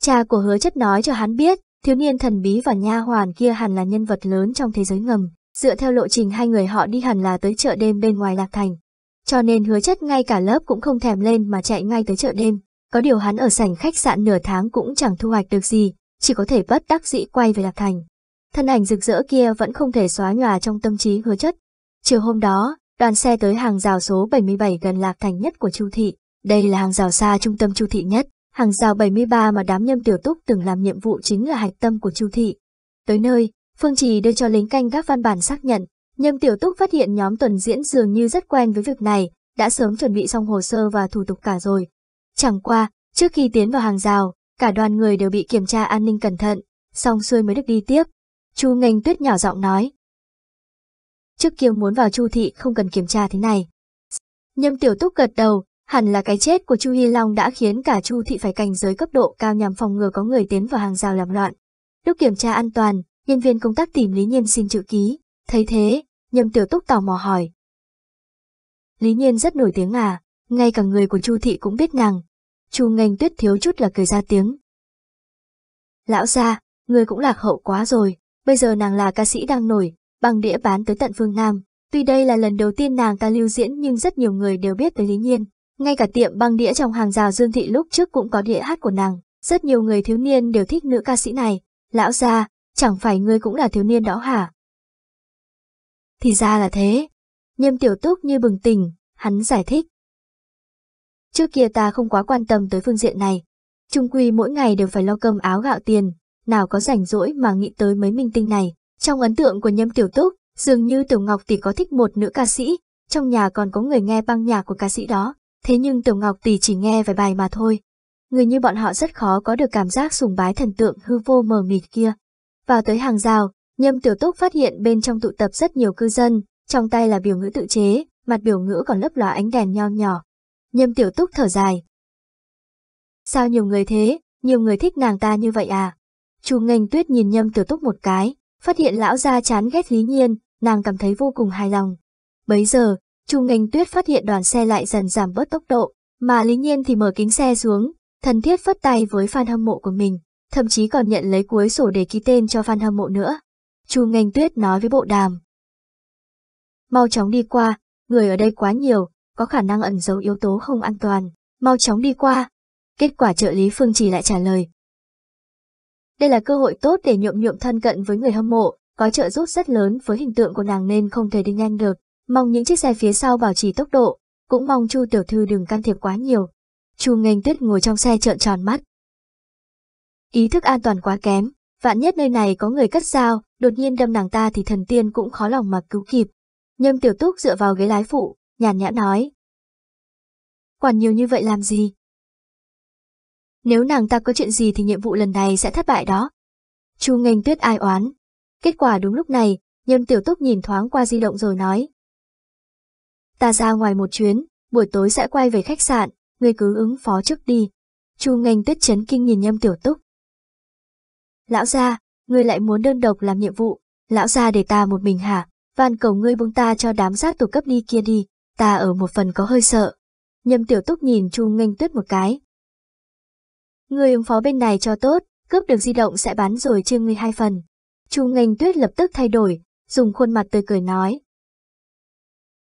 Cha của hứa chất nói cho hắn biết, thiếu niên thần bí và nha hoàn kia hẳn là nhân vật lớn trong thế giới ngầm, dựa theo lộ trình hai người họ đi hẳn là tới chợ đêm bên ngoài Lạc Thành. Cho nên hứa chất ngay cả lớp cũng không thèm lên mà chạy ngay tới chợ đêm. Có điều hắn ở sảnh khách sạn nửa tháng cũng chẳng thu hoạch được gì, chỉ có thể bất đắc dĩ quay về Lạc Thành. Thân ảnh rực rỡ kia vẫn không thể xóa nhòa trong tâm trí hứa chất, Chiều hôm đó, đoàn xe tới hàng rào số 77 gần lạc thành nhất của Chu Thị. Đây là hàng rào xa trung tâm Chu Thị nhất. Hàng rào 73 mà đám nhâm tiểu túc từng làm nhiệm vụ chính là hạch tâm của Chu Thị. Tới nơi, Phương Trì đưa cho lính canh các văn bản xác nhận. Nhâm tiểu túc phát hiện nhóm tuần diễn dường như rất quen với việc này, đã sớm chuẩn bị xong hồ sơ và thủ tục cả rồi. Chẳng qua, trước khi tiến vào hàng rào, cả đoàn người đều bị kiểm tra an ninh cẩn thận, xong xuôi mới được đi tiếp. Chu Ngành Tuyết nhỏ giọng nói, trước kia muốn vào Chu thị không cần kiểm tra thế này. Nhâm Tiểu Túc gật đầu, hẳn là cái chết của Chu Hi Long đã khiến cả Chu thị phải cảnh giới cấp độ cao nhằm phòng ngừa có người tiến vào hàng rào làm loạn. Lúc kiểm tra an toàn, nhân viên công tác tìm Lý Nhiên xin chữ ký, thấy thế, Nhâm Tiểu Túc tò mò hỏi. Lý Nhiên rất nổi tiếng à, ngay cả người của Chu thị cũng biết nàng. Chu Ngành Tuyết thiếu chút là cười ra tiếng. Lão gia, người cũng lạc hậu quá rồi, bây giờ nàng là ca sĩ đang nổi, băng đĩa bán tới tận phương Nam. Tuy đây là lần đầu tiên nàng ta lưu diễn nhưng rất nhiều người đều biết tới Lý Nhiên. Ngay cả tiệm băng đĩa trong hàng rào Dương Thị lúc trước cũng có đĩa hát của nàng. Rất nhiều người thiếu niên đều thích nữ ca sĩ này. Lão gia, chẳng phải ngươi cũng là thiếu niên đó hả? Thì ra là thế. Nhâm tiểu túc như bừng tỉnh, hắn giải thích. Trước kia ta không quá quan tâm tới phương diện này. Trung quy mỗi ngày đều phải lo cơm áo gạo tiền, nào có rảnh rỗi mà nghĩ tới mấy minh tinh này. Trong ấn tượng của Nhâm Tiểu Túc, dường như Tiểu Ngọc tỷ có thích một nữ ca sĩ, trong nhà còn có người nghe băng nhạc của ca sĩ đó, thế nhưng Tiểu Ngọc tỷ chỉ nghe vài bài mà thôi. Người như bọn họ rất khó có được cảm giác sùng bái thần tượng hư vô mờ mịt kia. Vào tới hàng rào, Nhâm Tiểu Túc phát hiện bên trong tụ tập rất nhiều cư dân, trong tay là biểu ngữ tự chế, mặt biểu ngữ còn lấp lóa ánh đèn nho nhỏ. Nhâm Tiểu Túc thở dài. Sao nhiều người thế, nhiều người thích nàng ta như vậy à? Chu Ngành Tuyết nhìn Nhâm Tiểu Túc một cái, Phát hiện lão gia chán ghét Lý Nhiên, nàng cảm thấy vô cùng hài lòng. Bấy giờ, Chu Ngành Tuyết phát hiện đoàn xe lại dần giảm bớt tốc độ, mà Lý Nhiên thì mở kính xe xuống, thần thiết phất tay với phan hâm mộ của mình, thậm chí còn nhận lấy cuối sổ để ký tên cho phan hâm mộ nữa. Chu Ngành Tuyết nói với bộ đàm. Mau chóng đi qua, người ở đây quá nhiều, có khả năng ẩn giấu yếu tố không an toàn, mau chóng đi qua. Kết quả trợ lý Phương Trì lại trả lời, đây là cơ hội tốt để nhộm nhộm thân cận với người hâm mộ, có trợ giúp rất lớn với hình tượng của nàng nên không thể đi nhanh được. Mong những chiếc xe phía sau bảo trì tốc độ, cũng mong Chu tiểu thư đừng can thiệp quá nhiều. Chu Nghênh Tuyết ngồi trong xe trợn tròn mắt. Ý thức an toàn quá kém, vạn nhất nơi này có người cất dao, đột nhiên đâm nàng ta thì thần tiên cũng khó lòng mà cứu kịp. Nhâm Tiểu Túc dựa vào ghế lái phụ, nhàn nhã nói. Quản nhiều như vậy làm gì? Nếu nàng ta có chuyện gì thì nhiệm vụ lần này sẽ thất bại đó. Chu Nghênh Tuyết ai oán. Kết quả đúng lúc này, Nhâm Tiểu Túc nhìn thoáng qua di động rồi nói. Ta ra ngoài một chuyến, buổi tối sẽ quay về khách sạn, ngươi cứ ứng phó trước đi. Chu Nghênh Tuyết chấn kinh nhìn Nhâm Tiểu Túc. Lão gia, ngươi lại muốn đơn độc làm nhiệm vụ, lão gia để ta một mình hả? van cầu ngươi buông ta cho đám sát tù cấp đi kia đi, ta ở một phần có hơi sợ. Nhâm Tiểu Túc nhìn Chu Nghênh Tuyết một cái, Người ứng phó bên này cho tốt, cướp được di động sẽ bán rồi chia ngươi hai phần. Chu Ngành Tuyết lập tức thay đổi, dùng khuôn mặt tươi cười nói.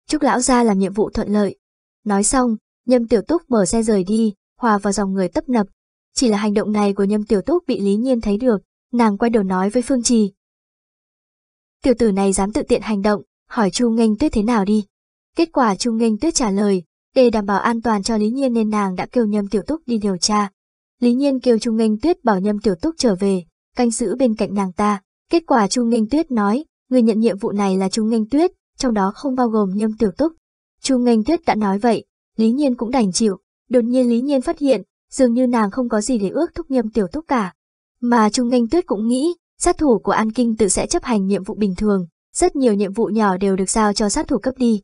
Chúc lão ra làm nhiệm vụ thuận lợi. Nói xong, Nhâm Tiểu Túc mở xe rời đi, hòa vào dòng người tấp nập. Chỉ là hành động này của Nhâm Tiểu Túc bị Lý Nhiên thấy được, nàng quay đầu nói với Phương Trì. Tiểu tử này dám tự tiện hành động, hỏi Chu Nghênh Tuyết thế nào đi. Kết quả Chu Nghênh Tuyết trả lời, để đảm bảo an toàn cho Lý Nhiên nên nàng đã kêu Nhâm Tiểu Túc đi điều tra. Lý Nhiên kêu Chu Nghênh Tuyết bảo Nhâm Tiểu Túc trở về, canh giữ bên cạnh nàng ta. Kết quả Chu Nghênh Tuyết nói, người nhận nhiệm vụ này là Chu Nghênh Tuyết, trong đó không bao gồm Nhâm Tiểu Túc. Chu Nghênh Tuyết đã nói vậy, Lý Nhiên cũng đành chịu. Đột nhiên Lý Nhiên phát hiện, dường như nàng không có gì để ước thúc Nhâm Tiểu Túc cả. Mà Chu Nghênh Tuyết cũng nghĩ, sát thủ của An Kinh tự sẽ chấp hành nhiệm vụ bình thường, rất nhiều nhiệm vụ nhỏ đều được giao cho sát thủ cấp đi.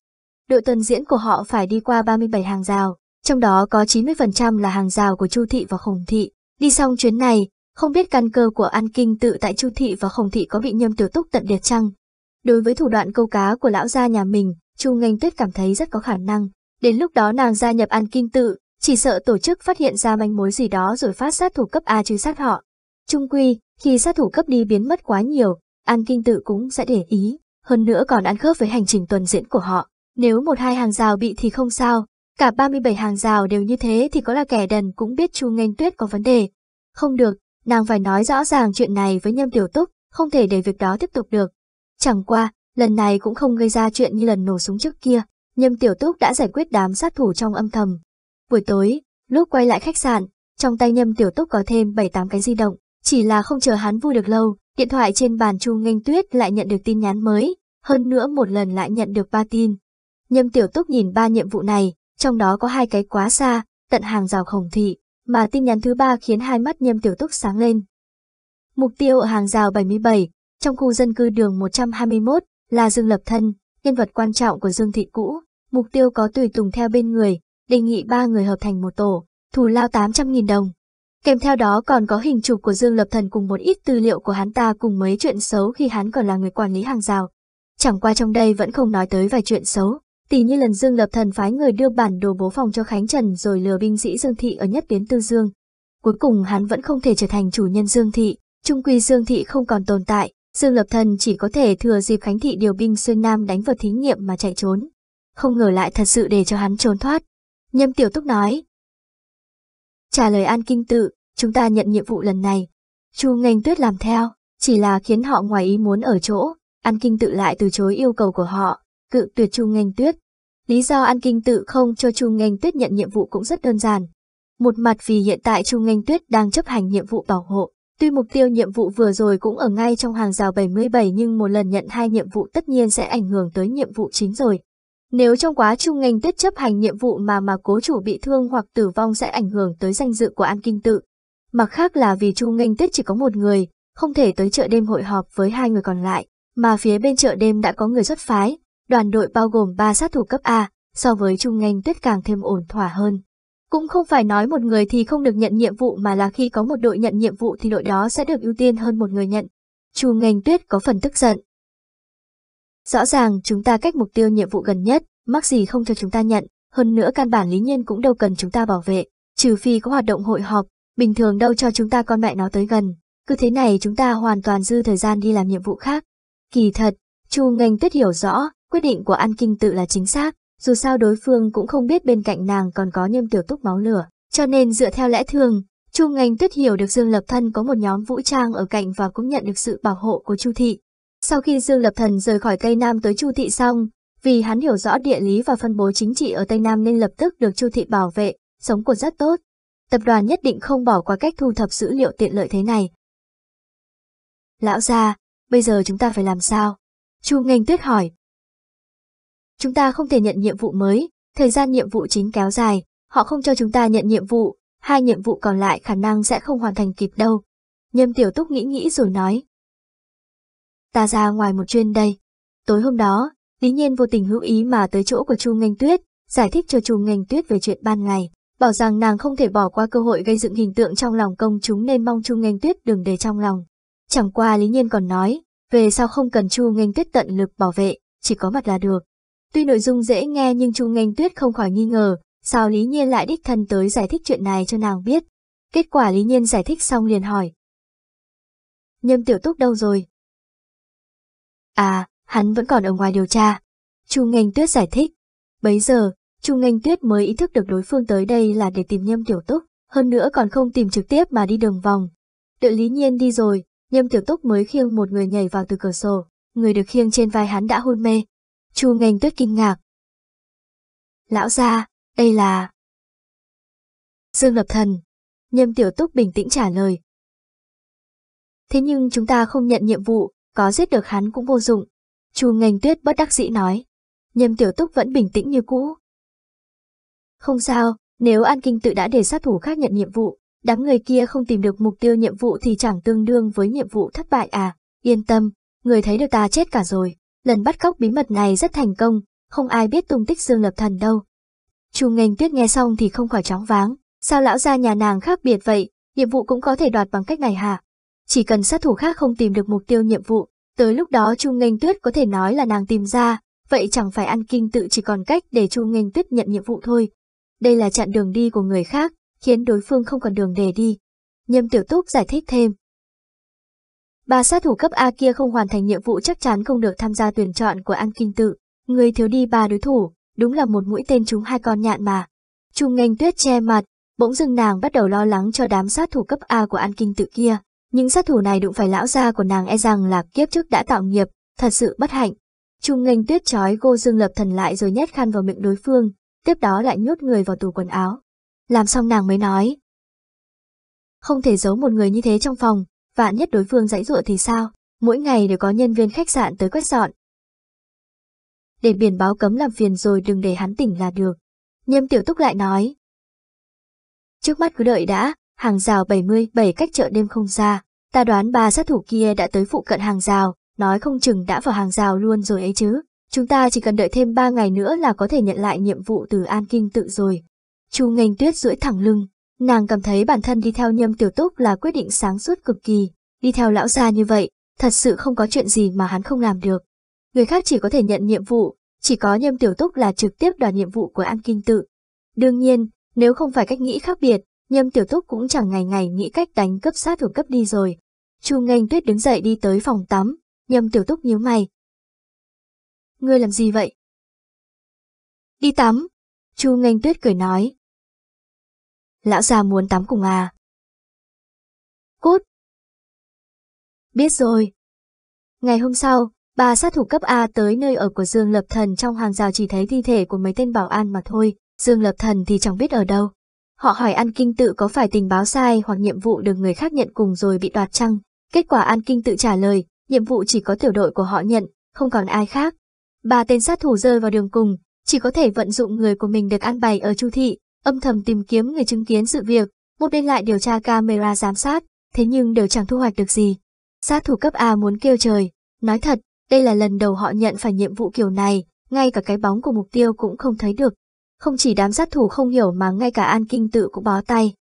Đội tuần diễn của họ phải đi qua 37 hàng rào, trong đó có 90% là hàng rào của Chu Thị và Khổng Thị. Đi xong chuyến này, không biết căn cơ của An Kinh tự tại Chu Thị và Khổng Thị có bị nhâm tiểu túc tận điệt chăng? Đối với thủ đoạn câu cá của lão gia nhà mình, Chu Nghênh Tuyết cảm thấy rất có khả năng. Đến lúc đó nàng gia nhập An Kinh tự, chỉ sợ tổ chức phát hiện ra manh mối gì đó rồi phát sát thủ cấp A chứ sát họ. Trung quy, khi sát thủ cấp đi biến mất quá nhiều, An Kinh tự cũng sẽ để ý, hơn nữa còn ăn khớp với hành trình tuần diễn của họ. Nếu một hai hàng rào bị thì không sao, Cả 37 hàng rào đều như thế thì có là kẻ đần cũng biết Chu Nghênh Tuyết có vấn đề. Không được, nàng phải nói rõ ràng chuyện này với Nhâm Tiểu Túc, không thể để việc đó tiếp tục được. Chẳng qua, lần này cũng không gây ra chuyện như lần nổ súng trước kia, Nhâm Tiểu Túc đã giải quyết đám sát thủ trong âm thầm. Buổi tối, lúc quay lại khách sạn, trong tay Nhâm Tiểu Túc có thêm 7-8 cái di động, chỉ là không chờ hắn vui được lâu, điện thoại trên bàn Chu Nghênh Tuyết lại nhận được tin nhắn mới, hơn nữa một lần lại nhận được ba tin. Nhâm Tiểu Túc nhìn ba nhiệm vụ này, trong đó có hai cái quá xa, tận hàng rào khổng thị, mà tin nhắn thứ ba khiến hai mắt nhâm tiểu túc sáng lên. Mục tiêu ở hàng rào 77, trong khu dân cư đường 121, là Dương Lập Thân, nhân vật quan trọng của Dương Thị Cũ, mục tiêu có tùy tùng theo bên người, đề nghị ba người hợp thành một tổ, thù lao 800.000 đồng. Kèm theo đó còn có hình chụp của Dương Lập Thần cùng một ít tư liệu của hắn ta cùng mấy chuyện xấu khi hắn còn là người quản lý hàng rào. Chẳng qua trong đây vẫn không nói tới vài chuyện xấu, Tỷ như lần Dương Lập Thần phái người đưa bản đồ bố phòng cho Khánh Trần rồi lừa binh sĩ Dương Thị ở nhất tuyến Tư Dương. Cuối cùng hắn vẫn không thể trở thành chủ nhân Dương Thị, trung quy Dương Thị không còn tồn tại, Dương Lập Thần chỉ có thể thừa dịp Khánh Thị điều binh xuyên Nam đánh vào thí nghiệm mà chạy trốn. Không ngờ lại thật sự để cho hắn trốn thoát. Nhâm Tiểu Túc nói. Trả lời An Kinh Tự, chúng ta nhận nhiệm vụ lần này. Chu Ngành Tuyết làm theo, chỉ là khiến họ ngoài ý muốn ở chỗ, An Kinh Tự lại từ chối yêu cầu của họ, cự tuyệt Chu Ngành Tuyết, Lý do An Kinh tự không cho Chu Ngành Tuyết nhận nhiệm vụ cũng rất đơn giản. Một mặt vì hiện tại Chu Ngành Tuyết đang chấp hành nhiệm vụ bảo hộ, tuy mục tiêu nhiệm vụ vừa rồi cũng ở ngay trong hàng rào 77 nhưng một lần nhận hai nhiệm vụ tất nhiên sẽ ảnh hưởng tới nhiệm vụ chính rồi. Nếu trong quá Chu Ngành Tuyết chấp hành nhiệm vụ mà mà cố chủ bị thương hoặc tử vong sẽ ảnh hưởng tới danh dự của An Kinh tự. Mặt khác là vì Chu Ngành Tuyết chỉ có một người, không thể tới chợ đêm hội họp với hai người còn lại, mà phía bên chợ đêm đã có người xuất phái, đoàn đội bao gồm 3 sát thủ cấp A, so với Trung Nganh Tuyết càng thêm ổn thỏa hơn. Cũng không phải nói một người thì không được nhận nhiệm vụ mà là khi có một đội nhận nhiệm vụ thì đội đó sẽ được ưu tiên hơn một người nhận. Chu Ngành Tuyết có phần tức giận. Rõ ràng chúng ta cách mục tiêu nhiệm vụ gần nhất, mắc gì không cho chúng ta nhận, hơn nữa căn bản lý nhiên cũng đâu cần chúng ta bảo vệ, trừ phi có hoạt động hội họp, bình thường đâu cho chúng ta con mẹ nó tới gần. Cứ thế này chúng ta hoàn toàn dư thời gian đi làm nhiệm vụ khác. Kỳ thật, Chu Ngành Tuyết hiểu rõ, Quyết định của An Kinh tự là chính xác, dù sao đối phương cũng không biết bên cạnh nàng còn có nhâm tiểu túc máu lửa, cho nên dựa theo lẽ thường, Chu Ngành Tuyết hiểu được Dương Lập Thần có một nhóm vũ trang ở cạnh và cũng nhận được sự bảo hộ của Chu Thị. Sau khi Dương Lập Thần rời khỏi Tây Nam tới Chu Thị xong, vì hắn hiểu rõ địa lý và phân bố chính trị ở Tây Nam nên lập tức được Chu Thị bảo vệ, sống cuộc rất tốt. Tập đoàn nhất định không bỏ qua cách thu thập dữ liệu tiện lợi thế này. Lão gia, bây giờ chúng ta phải làm sao? Chu Ngành Tuyết hỏi. Chúng ta không thể nhận nhiệm vụ mới, thời gian nhiệm vụ chính kéo dài, họ không cho chúng ta nhận nhiệm vụ, hai nhiệm vụ còn lại khả năng sẽ không hoàn thành kịp đâu. Nhâm Tiểu Túc nghĩ nghĩ rồi nói. Ta ra ngoài một chuyên đây. Tối hôm đó, Lý Nhiên vô tình hữu ý mà tới chỗ của Chu Ngành Tuyết, giải thích cho Chu Ngành Tuyết về chuyện ban ngày, bảo rằng nàng không thể bỏ qua cơ hội gây dựng hình tượng trong lòng công chúng nên mong Chu Ngành Tuyết đừng để trong lòng. Chẳng qua Lý Nhiên còn nói, về sao không cần Chu Ngành Tuyết tận lực bảo vệ, chỉ có mặt là được. Tuy nội dung dễ nghe nhưng Chu Nganh Tuyết không khỏi nghi ngờ, sao Lý Nhiên lại đích thân tới giải thích chuyện này cho nàng biết. Kết quả Lý Nhiên giải thích xong liền hỏi. Nhâm Tiểu Túc đâu rồi? À, hắn vẫn còn ở ngoài điều tra. Chu Nganh Tuyết giải thích. Bấy giờ, Chu Nganh Tuyết mới ý thức được đối phương tới đây là để tìm Nhâm Tiểu Túc, hơn nữa còn không tìm trực tiếp mà đi đường vòng. Đợi Lý Nhiên đi rồi, Nhâm Tiểu Túc mới khiêng một người nhảy vào từ cửa sổ. Người được khiêng trên vai hắn đã hôn mê, Chu Nghênh Tuyết kinh ngạc. Lão gia, đây là... Dương Lập Thần. Nhâm Tiểu Túc bình tĩnh trả lời. Thế nhưng chúng ta không nhận nhiệm vụ, có giết được hắn cũng vô dụng. Chu Nghênh Tuyết bất đắc dĩ nói. Nhâm Tiểu Túc vẫn bình tĩnh như cũ. Không sao, nếu An Kinh tự đã để sát thủ khác nhận nhiệm vụ, đám người kia không tìm được mục tiêu nhiệm vụ thì chẳng tương đương với nhiệm vụ thất bại à. Yên tâm, người thấy được ta chết cả rồi. Lần bắt cóc bí mật này rất thành công, không ai biết tung tích Dương Lập Thần đâu. Chu Nghênh Tuyết nghe xong thì không khỏi chóng váng, sao lão gia nhà nàng khác biệt vậy, nhiệm vụ cũng có thể đoạt bằng cách này hả? Chỉ cần sát thủ khác không tìm được mục tiêu nhiệm vụ, tới lúc đó Chu Nghênh Tuyết có thể nói là nàng tìm ra, vậy chẳng phải ăn kinh tự chỉ còn cách để Chu Nghênh Tuyết nhận nhiệm vụ thôi. Đây là chặn đường đi của người khác, khiến đối phương không còn đường để đi. Nhâm Tiểu Túc giải thích thêm, Bà sát thủ cấp A kia không hoàn thành nhiệm vụ chắc chắn không được tham gia tuyển chọn của An Kinh Tự. Người thiếu đi ba đối thủ, đúng là một mũi tên trúng hai con nhạn mà. Trung ngành tuyết che mặt, bỗng dưng nàng bắt đầu lo lắng cho đám sát thủ cấp A của An Kinh Tự kia. Những sát thủ này đụng phải lão gia của nàng e rằng là kiếp trước đã tạo nghiệp, thật sự bất hạnh. Trung ngành tuyết chói cô dương lập thần lại rồi nhét khăn vào miệng đối phương, tiếp đó lại nhốt người vào tủ quần áo. Làm xong nàng mới nói. Không thể giấu một người như thế trong phòng, vạn nhất đối phương dãy dụa thì sao, mỗi ngày đều có nhân viên khách sạn tới quét dọn. Để biển báo cấm làm phiền rồi đừng để hắn tỉnh là được. Nhiêm tiểu túc lại nói. Trước mắt cứ đợi đã, hàng rào 77 cách chợ đêm không xa, ta đoán ba sát thủ kia đã tới phụ cận hàng rào, nói không chừng đã vào hàng rào luôn rồi ấy chứ. Chúng ta chỉ cần đợi thêm 3 ngày nữa là có thể nhận lại nhiệm vụ từ An Kinh tự rồi. Chu Ngành Tuyết duỗi thẳng lưng, Nàng cảm thấy bản thân đi theo nhâm tiểu túc là quyết định sáng suốt cực kỳ, đi theo lão gia như vậy, thật sự không có chuyện gì mà hắn không làm được. Người khác chỉ có thể nhận nhiệm vụ, chỉ có nhâm tiểu túc là trực tiếp đoàn nhiệm vụ của An Kinh Tự. Đương nhiên, nếu không phải cách nghĩ khác biệt, nhâm tiểu túc cũng chẳng ngày ngày nghĩ cách đánh cấp sát thuộc cấp đi rồi. Chu Nghênh Tuyết đứng dậy đi tới phòng tắm, nhâm tiểu túc nhíu mày. Ngươi làm gì vậy? Đi tắm. Chu Nghênh Tuyết cười nói, lão già muốn tắm cùng à. Cút! Biết rồi. Ngày hôm sau, bà sát thủ cấp A tới nơi ở của Dương Lập Thần trong hàng rào chỉ thấy thi thể của mấy tên bảo an mà thôi, Dương Lập Thần thì chẳng biết ở đâu. Họ hỏi An Kinh Tự có phải tình báo sai hoặc nhiệm vụ được người khác nhận cùng rồi bị đoạt chăng? Kết quả An Kinh Tự trả lời, nhiệm vụ chỉ có tiểu đội của họ nhận, không còn ai khác. Ba tên sát thủ rơi vào đường cùng, chỉ có thể vận dụng người của mình được an bày ở chu thị, âm thầm tìm kiếm người chứng kiến sự việc, một bên lại điều tra camera giám sát, thế nhưng đều chẳng thu hoạch được gì. Sát thủ cấp A muốn kêu trời, nói thật, đây là lần đầu họ nhận phải nhiệm vụ kiểu này, ngay cả cái bóng của mục tiêu cũng không thấy được. Không chỉ đám sát thủ không hiểu mà ngay cả An Kinh Tự cũng bó tay.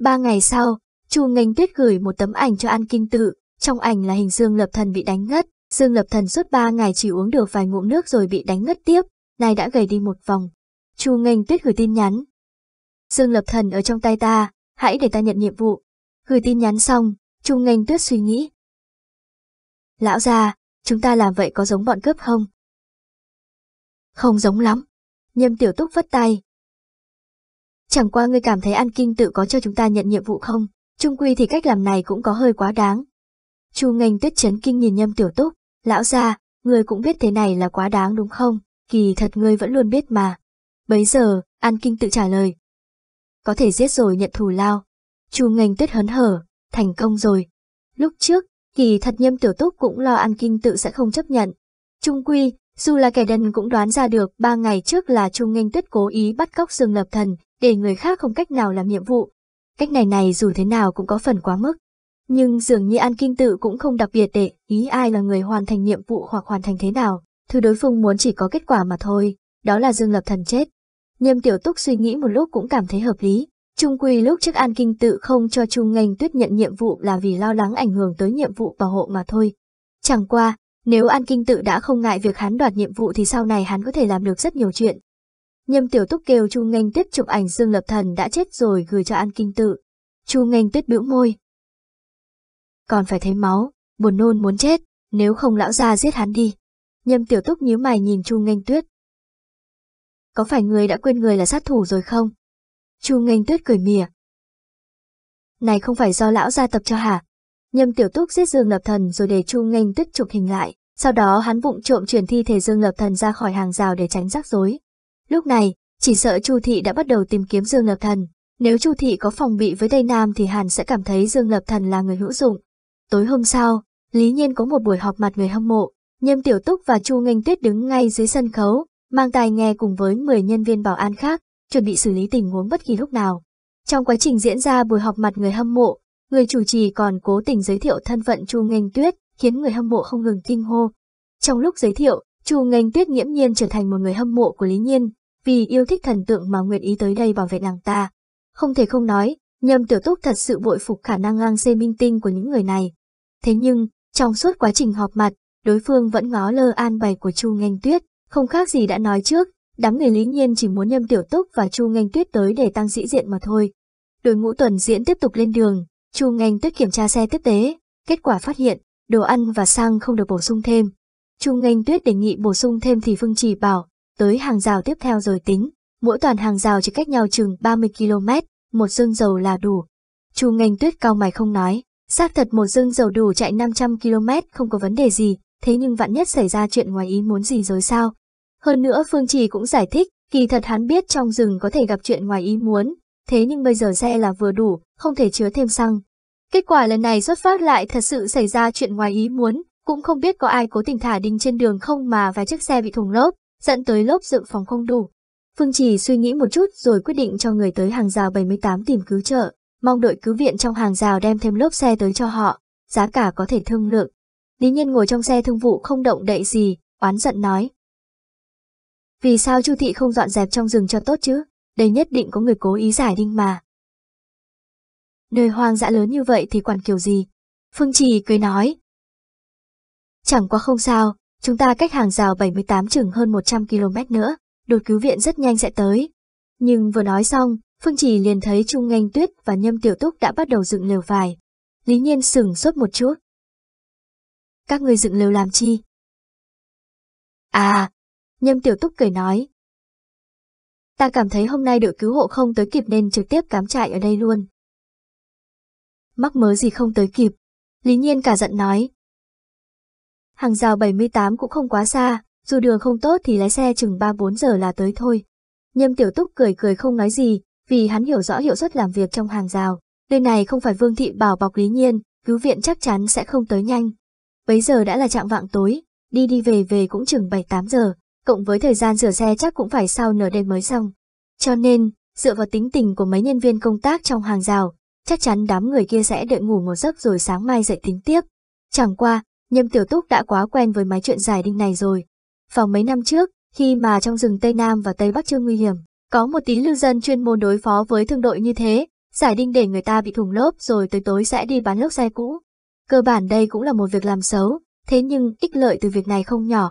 Ba ngày sau, Chu Nghênh Tuyết gửi một tấm ảnh cho An Kinh Tự, trong ảnh là hình Dương Lập Thần bị đánh ngất, Dương Lập Thần suốt ba ngày chỉ uống được vài ngụm nước rồi bị đánh ngất tiếp, nay đã gầy đi một vòng. Chu Nghênh Tuyết gửi tin nhắn, Dương Lập Thần ở trong tay ta, hãy để ta nhận nhiệm vụ. Gửi tin nhắn xong, Trung Ngành Tuyết suy nghĩ. Lão gia, chúng ta làm vậy có giống bọn cướp không? Không giống lắm. Nhâm Tiểu Túc vất tay. Chẳng qua ngươi cảm thấy An Kinh tự có cho chúng ta nhận nhiệm vụ không? Trung quy thì cách làm này cũng có hơi quá đáng. Chu Ngành Tuyết chấn kinh nhìn Nhâm Tiểu Túc, lão gia, ngươi cũng biết thế này là quá đáng đúng không? Kỳ thật ngươi vẫn luôn biết mà. Bấy giờ, An Kinh tự trả lời, có thể giết rồi nhận thù lao. Chu Ngành Tuyết hấn hở, thành công rồi. Lúc trước, kỳ thật Nhâm Tiểu Túc cũng lo An Kinh tự sẽ không chấp nhận. Trung quy, dù là kẻ đần cũng đoán ra được ba ngày trước là Chu Ngành Tuyết cố ý bắt cóc Dương Lập Thần để người khác không cách nào làm nhiệm vụ. Cách này này dù thế nào cũng có phần quá mức. Nhưng dường như An Kinh Tự cũng không đặc biệt để ý ai là người hoàn thành nhiệm vụ hoặc hoàn thành thế nào, thứ đối phương muốn chỉ có kết quả mà thôi, đó là Dương Lập Thần chết. Nhâm Tiểu Túc suy nghĩ một lúc cũng cảm thấy hợp lý. Trung quy lúc trước An Kinh tự không cho Trung Ngành Tuyết nhận nhiệm vụ là vì lo lắng ảnh hưởng tới nhiệm vụ bảo hộ mà thôi. Chẳng qua, nếu An Kinh tự đã không ngại việc hắn đoạt nhiệm vụ thì sau này hắn có thể làm được rất nhiều chuyện. Nhâm Tiểu Túc kêu Trung Ngành Tuyết chụp ảnh Dương Lập Thần đã chết rồi gửi cho An Kinh tự. Trung Ngành Tuyết bĩu môi. Còn phải thấy máu, buồn nôn muốn chết, nếu không lão ra giết hắn đi. Nhâm Tiểu Túc nhíu mày nhìn Trung Ngành Tuyết, có phải người đã quên người là sát thủ rồi không? Chu Nghênh Tuyết cười mỉa. Này không phải do lão gia tập cho hả? Nhâm Tiểu Túc giết Dương Lập Thần rồi để Chu Nghênh Tuyết chụp hình lại, sau đó hắn vụng trộm chuyển thi thể Dương Lập Thần ra khỏi hàng rào để tránh rắc rối. Lúc này, chỉ sợ Chu thị đã bắt đầu tìm kiếm Dương Lập Thần, nếu Chu thị có phòng bị với Tây Nam thì Hàn sẽ cảm thấy Dương Lập Thần là người hữu dụng. Tối hôm sau, Lý Nhiên có một buổi họp mặt người hâm mộ, Nhâm Tiểu Túc và Chu Nghênh Tuyết đứng ngay dưới sân khấu, mang tài nghe cùng với 10 nhân viên bảo an khác, chuẩn bị xử lý tình huống bất kỳ lúc nào. Trong quá trình diễn ra buổi họp mặt người hâm mộ, người chủ trì còn cố tình giới thiệu thân phận Chu Nghênh Tuyết, khiến người hâm mộ không ngừng kinh hô. Trong lúc giới thiệu, Chu Nghênh Tuyết nghiễm nhiên trở thành một người hâm mộ của Lý Nhiên, vì yêu thích thần tượng mà nguyện ý tới đây bảo vệ nàng ta. Không thể không nói, Nhâm Tiểu Túc thật sự bội phục khả năng ngang xê minh tinh của những người này. Thế nhưng, trong suốt quá trình họp mặt, đối phương vẫn ngó lơ an bày của Chu Nghênh Tuyết, không khác gì đã nói trước, đám người lý nhiên chỉ muốn nhâm tiểu túc và chu nganh tuyết tới để tăng sĩ diện mà thôi. Đội ngũ tuần diễn tiếp tục lên đường, chu nganh tuyết kiểm tra xe tiếp tế, kết quả phát hiện, đồ ăn và xăng không được bổ sung thêm. Chu nganh tuyết đề nghị bổ sung thêm thì Phương Trì bảo, tới hàng rào tiếp theo rồi tính, mỗi toàn hàng rào chỉ cách nhau chừng 30 km, một dương dầu là đủ. Chu nganh tuyết cao mày không nói, xác thật một dương dầu đủ chạy 500 km không có vấn đề gì, thế nhưng vạn nhất xảy ra chuyện ngoài ý muốn gì rồi sao, hơn nữa Phương Trì cũng giải thích, kỳ thật hắn biết trong rừng có thể gặp chuyện ngoài ý muốn, thế nhưng bây giờ xe là vừa đủ, không thể chứa thêm xăng. Kết quả lần này xuất phát lại thật sự xảy ra chuyện ngoài ý muốn, cũng không biết có ai cố tình thả đinh trên đường không mà vài chiếc xe bị thùng lốp, dẫn tới lốp dự phòng không đủ. Phương Trì suy nghĩ một chút rồi quyết định cho người tới hàng rào 78 tìm cứu trợ, mong đội cứu viện trong hàng rào đem thêm lốp xe tới cho họ, giá cả có thể thương lượng. Lý Nhiên ngồi trong xe thương vụ không động đậy gì, oán giận nói, vì sao Chu thị không dọn dẹp trong rừng cho tốt chứ? Đây nhất định có người cố ý giải đinh mà. Nơi hoang dã lớn như vậy thì quản kiểu gì? Phương Trì cười nói. Chẳng qua không sao, chúng ta cách hàng rào 78 chừng hơn 100 km nữa, đột cứu viện rất nhanh sẽ tới. Nhưng vừa nói xong, Phương Trì liền thấy Trung anh Tuyết và Nhâm Tiểu Túc đã bắt đầu dựng lều vải. Lý Nhiên sửng sốt một chút. Các người dựng lều làm chi? À, Nhâm Tiểu Túc cười nói. Ta cảm thấy hôm nay đội cứu hộ không tới kịp nên trực tiếp cắm trại ở đây luôn. Mắc mớ gì không tới kịp, Lý Nhiên cả giận nói. Hàng rào 78 cũng không quá xa, dù đường không tốt thì lái xe chừng 3-4 giờ là tới thôi. Nhâm Tiểu Túc cười cười không nói gì, vì hắn hiểu rõ hiệu suất làm việc trong hàng rào. Nơi này không phải Vương Thị bảo bọc Lý Nhiên, cứu viện chắc chắn sẽ không tới nhanh. Bấy giờ đã là trạng vạng tối, đi đi về về cũng chừng 7-8 giờ, cộng với thời gian rửa xe chắc cũng phải sau nửa đêm mới xong. Cho nên, dựa vào tính tình của mấy nhân viên công tác trong hàng rào, chắc chắn đám người kia sẽ đợi ngủ một giấc rồi sáng mai dậy tính tiếp. Chẳng qua, Nhâm Tiểu Túc đã quá quen với mấy chuyện giải đinh này rồi. Vào mấy năm trước, khi mà trong rừng Tây Nam và Tây Bắc chưa nguy hiểm, có một tí lưu dân chuyên môn đối phó với thương đội như thế, giải đinh để người ta bị thùng lốp rồi tới tối sẽ đi bán lốp xe cũ. Cơ bản đây cũng là một việc làm xấu, thế nhưng ích lợi từ việc này không nhỏ,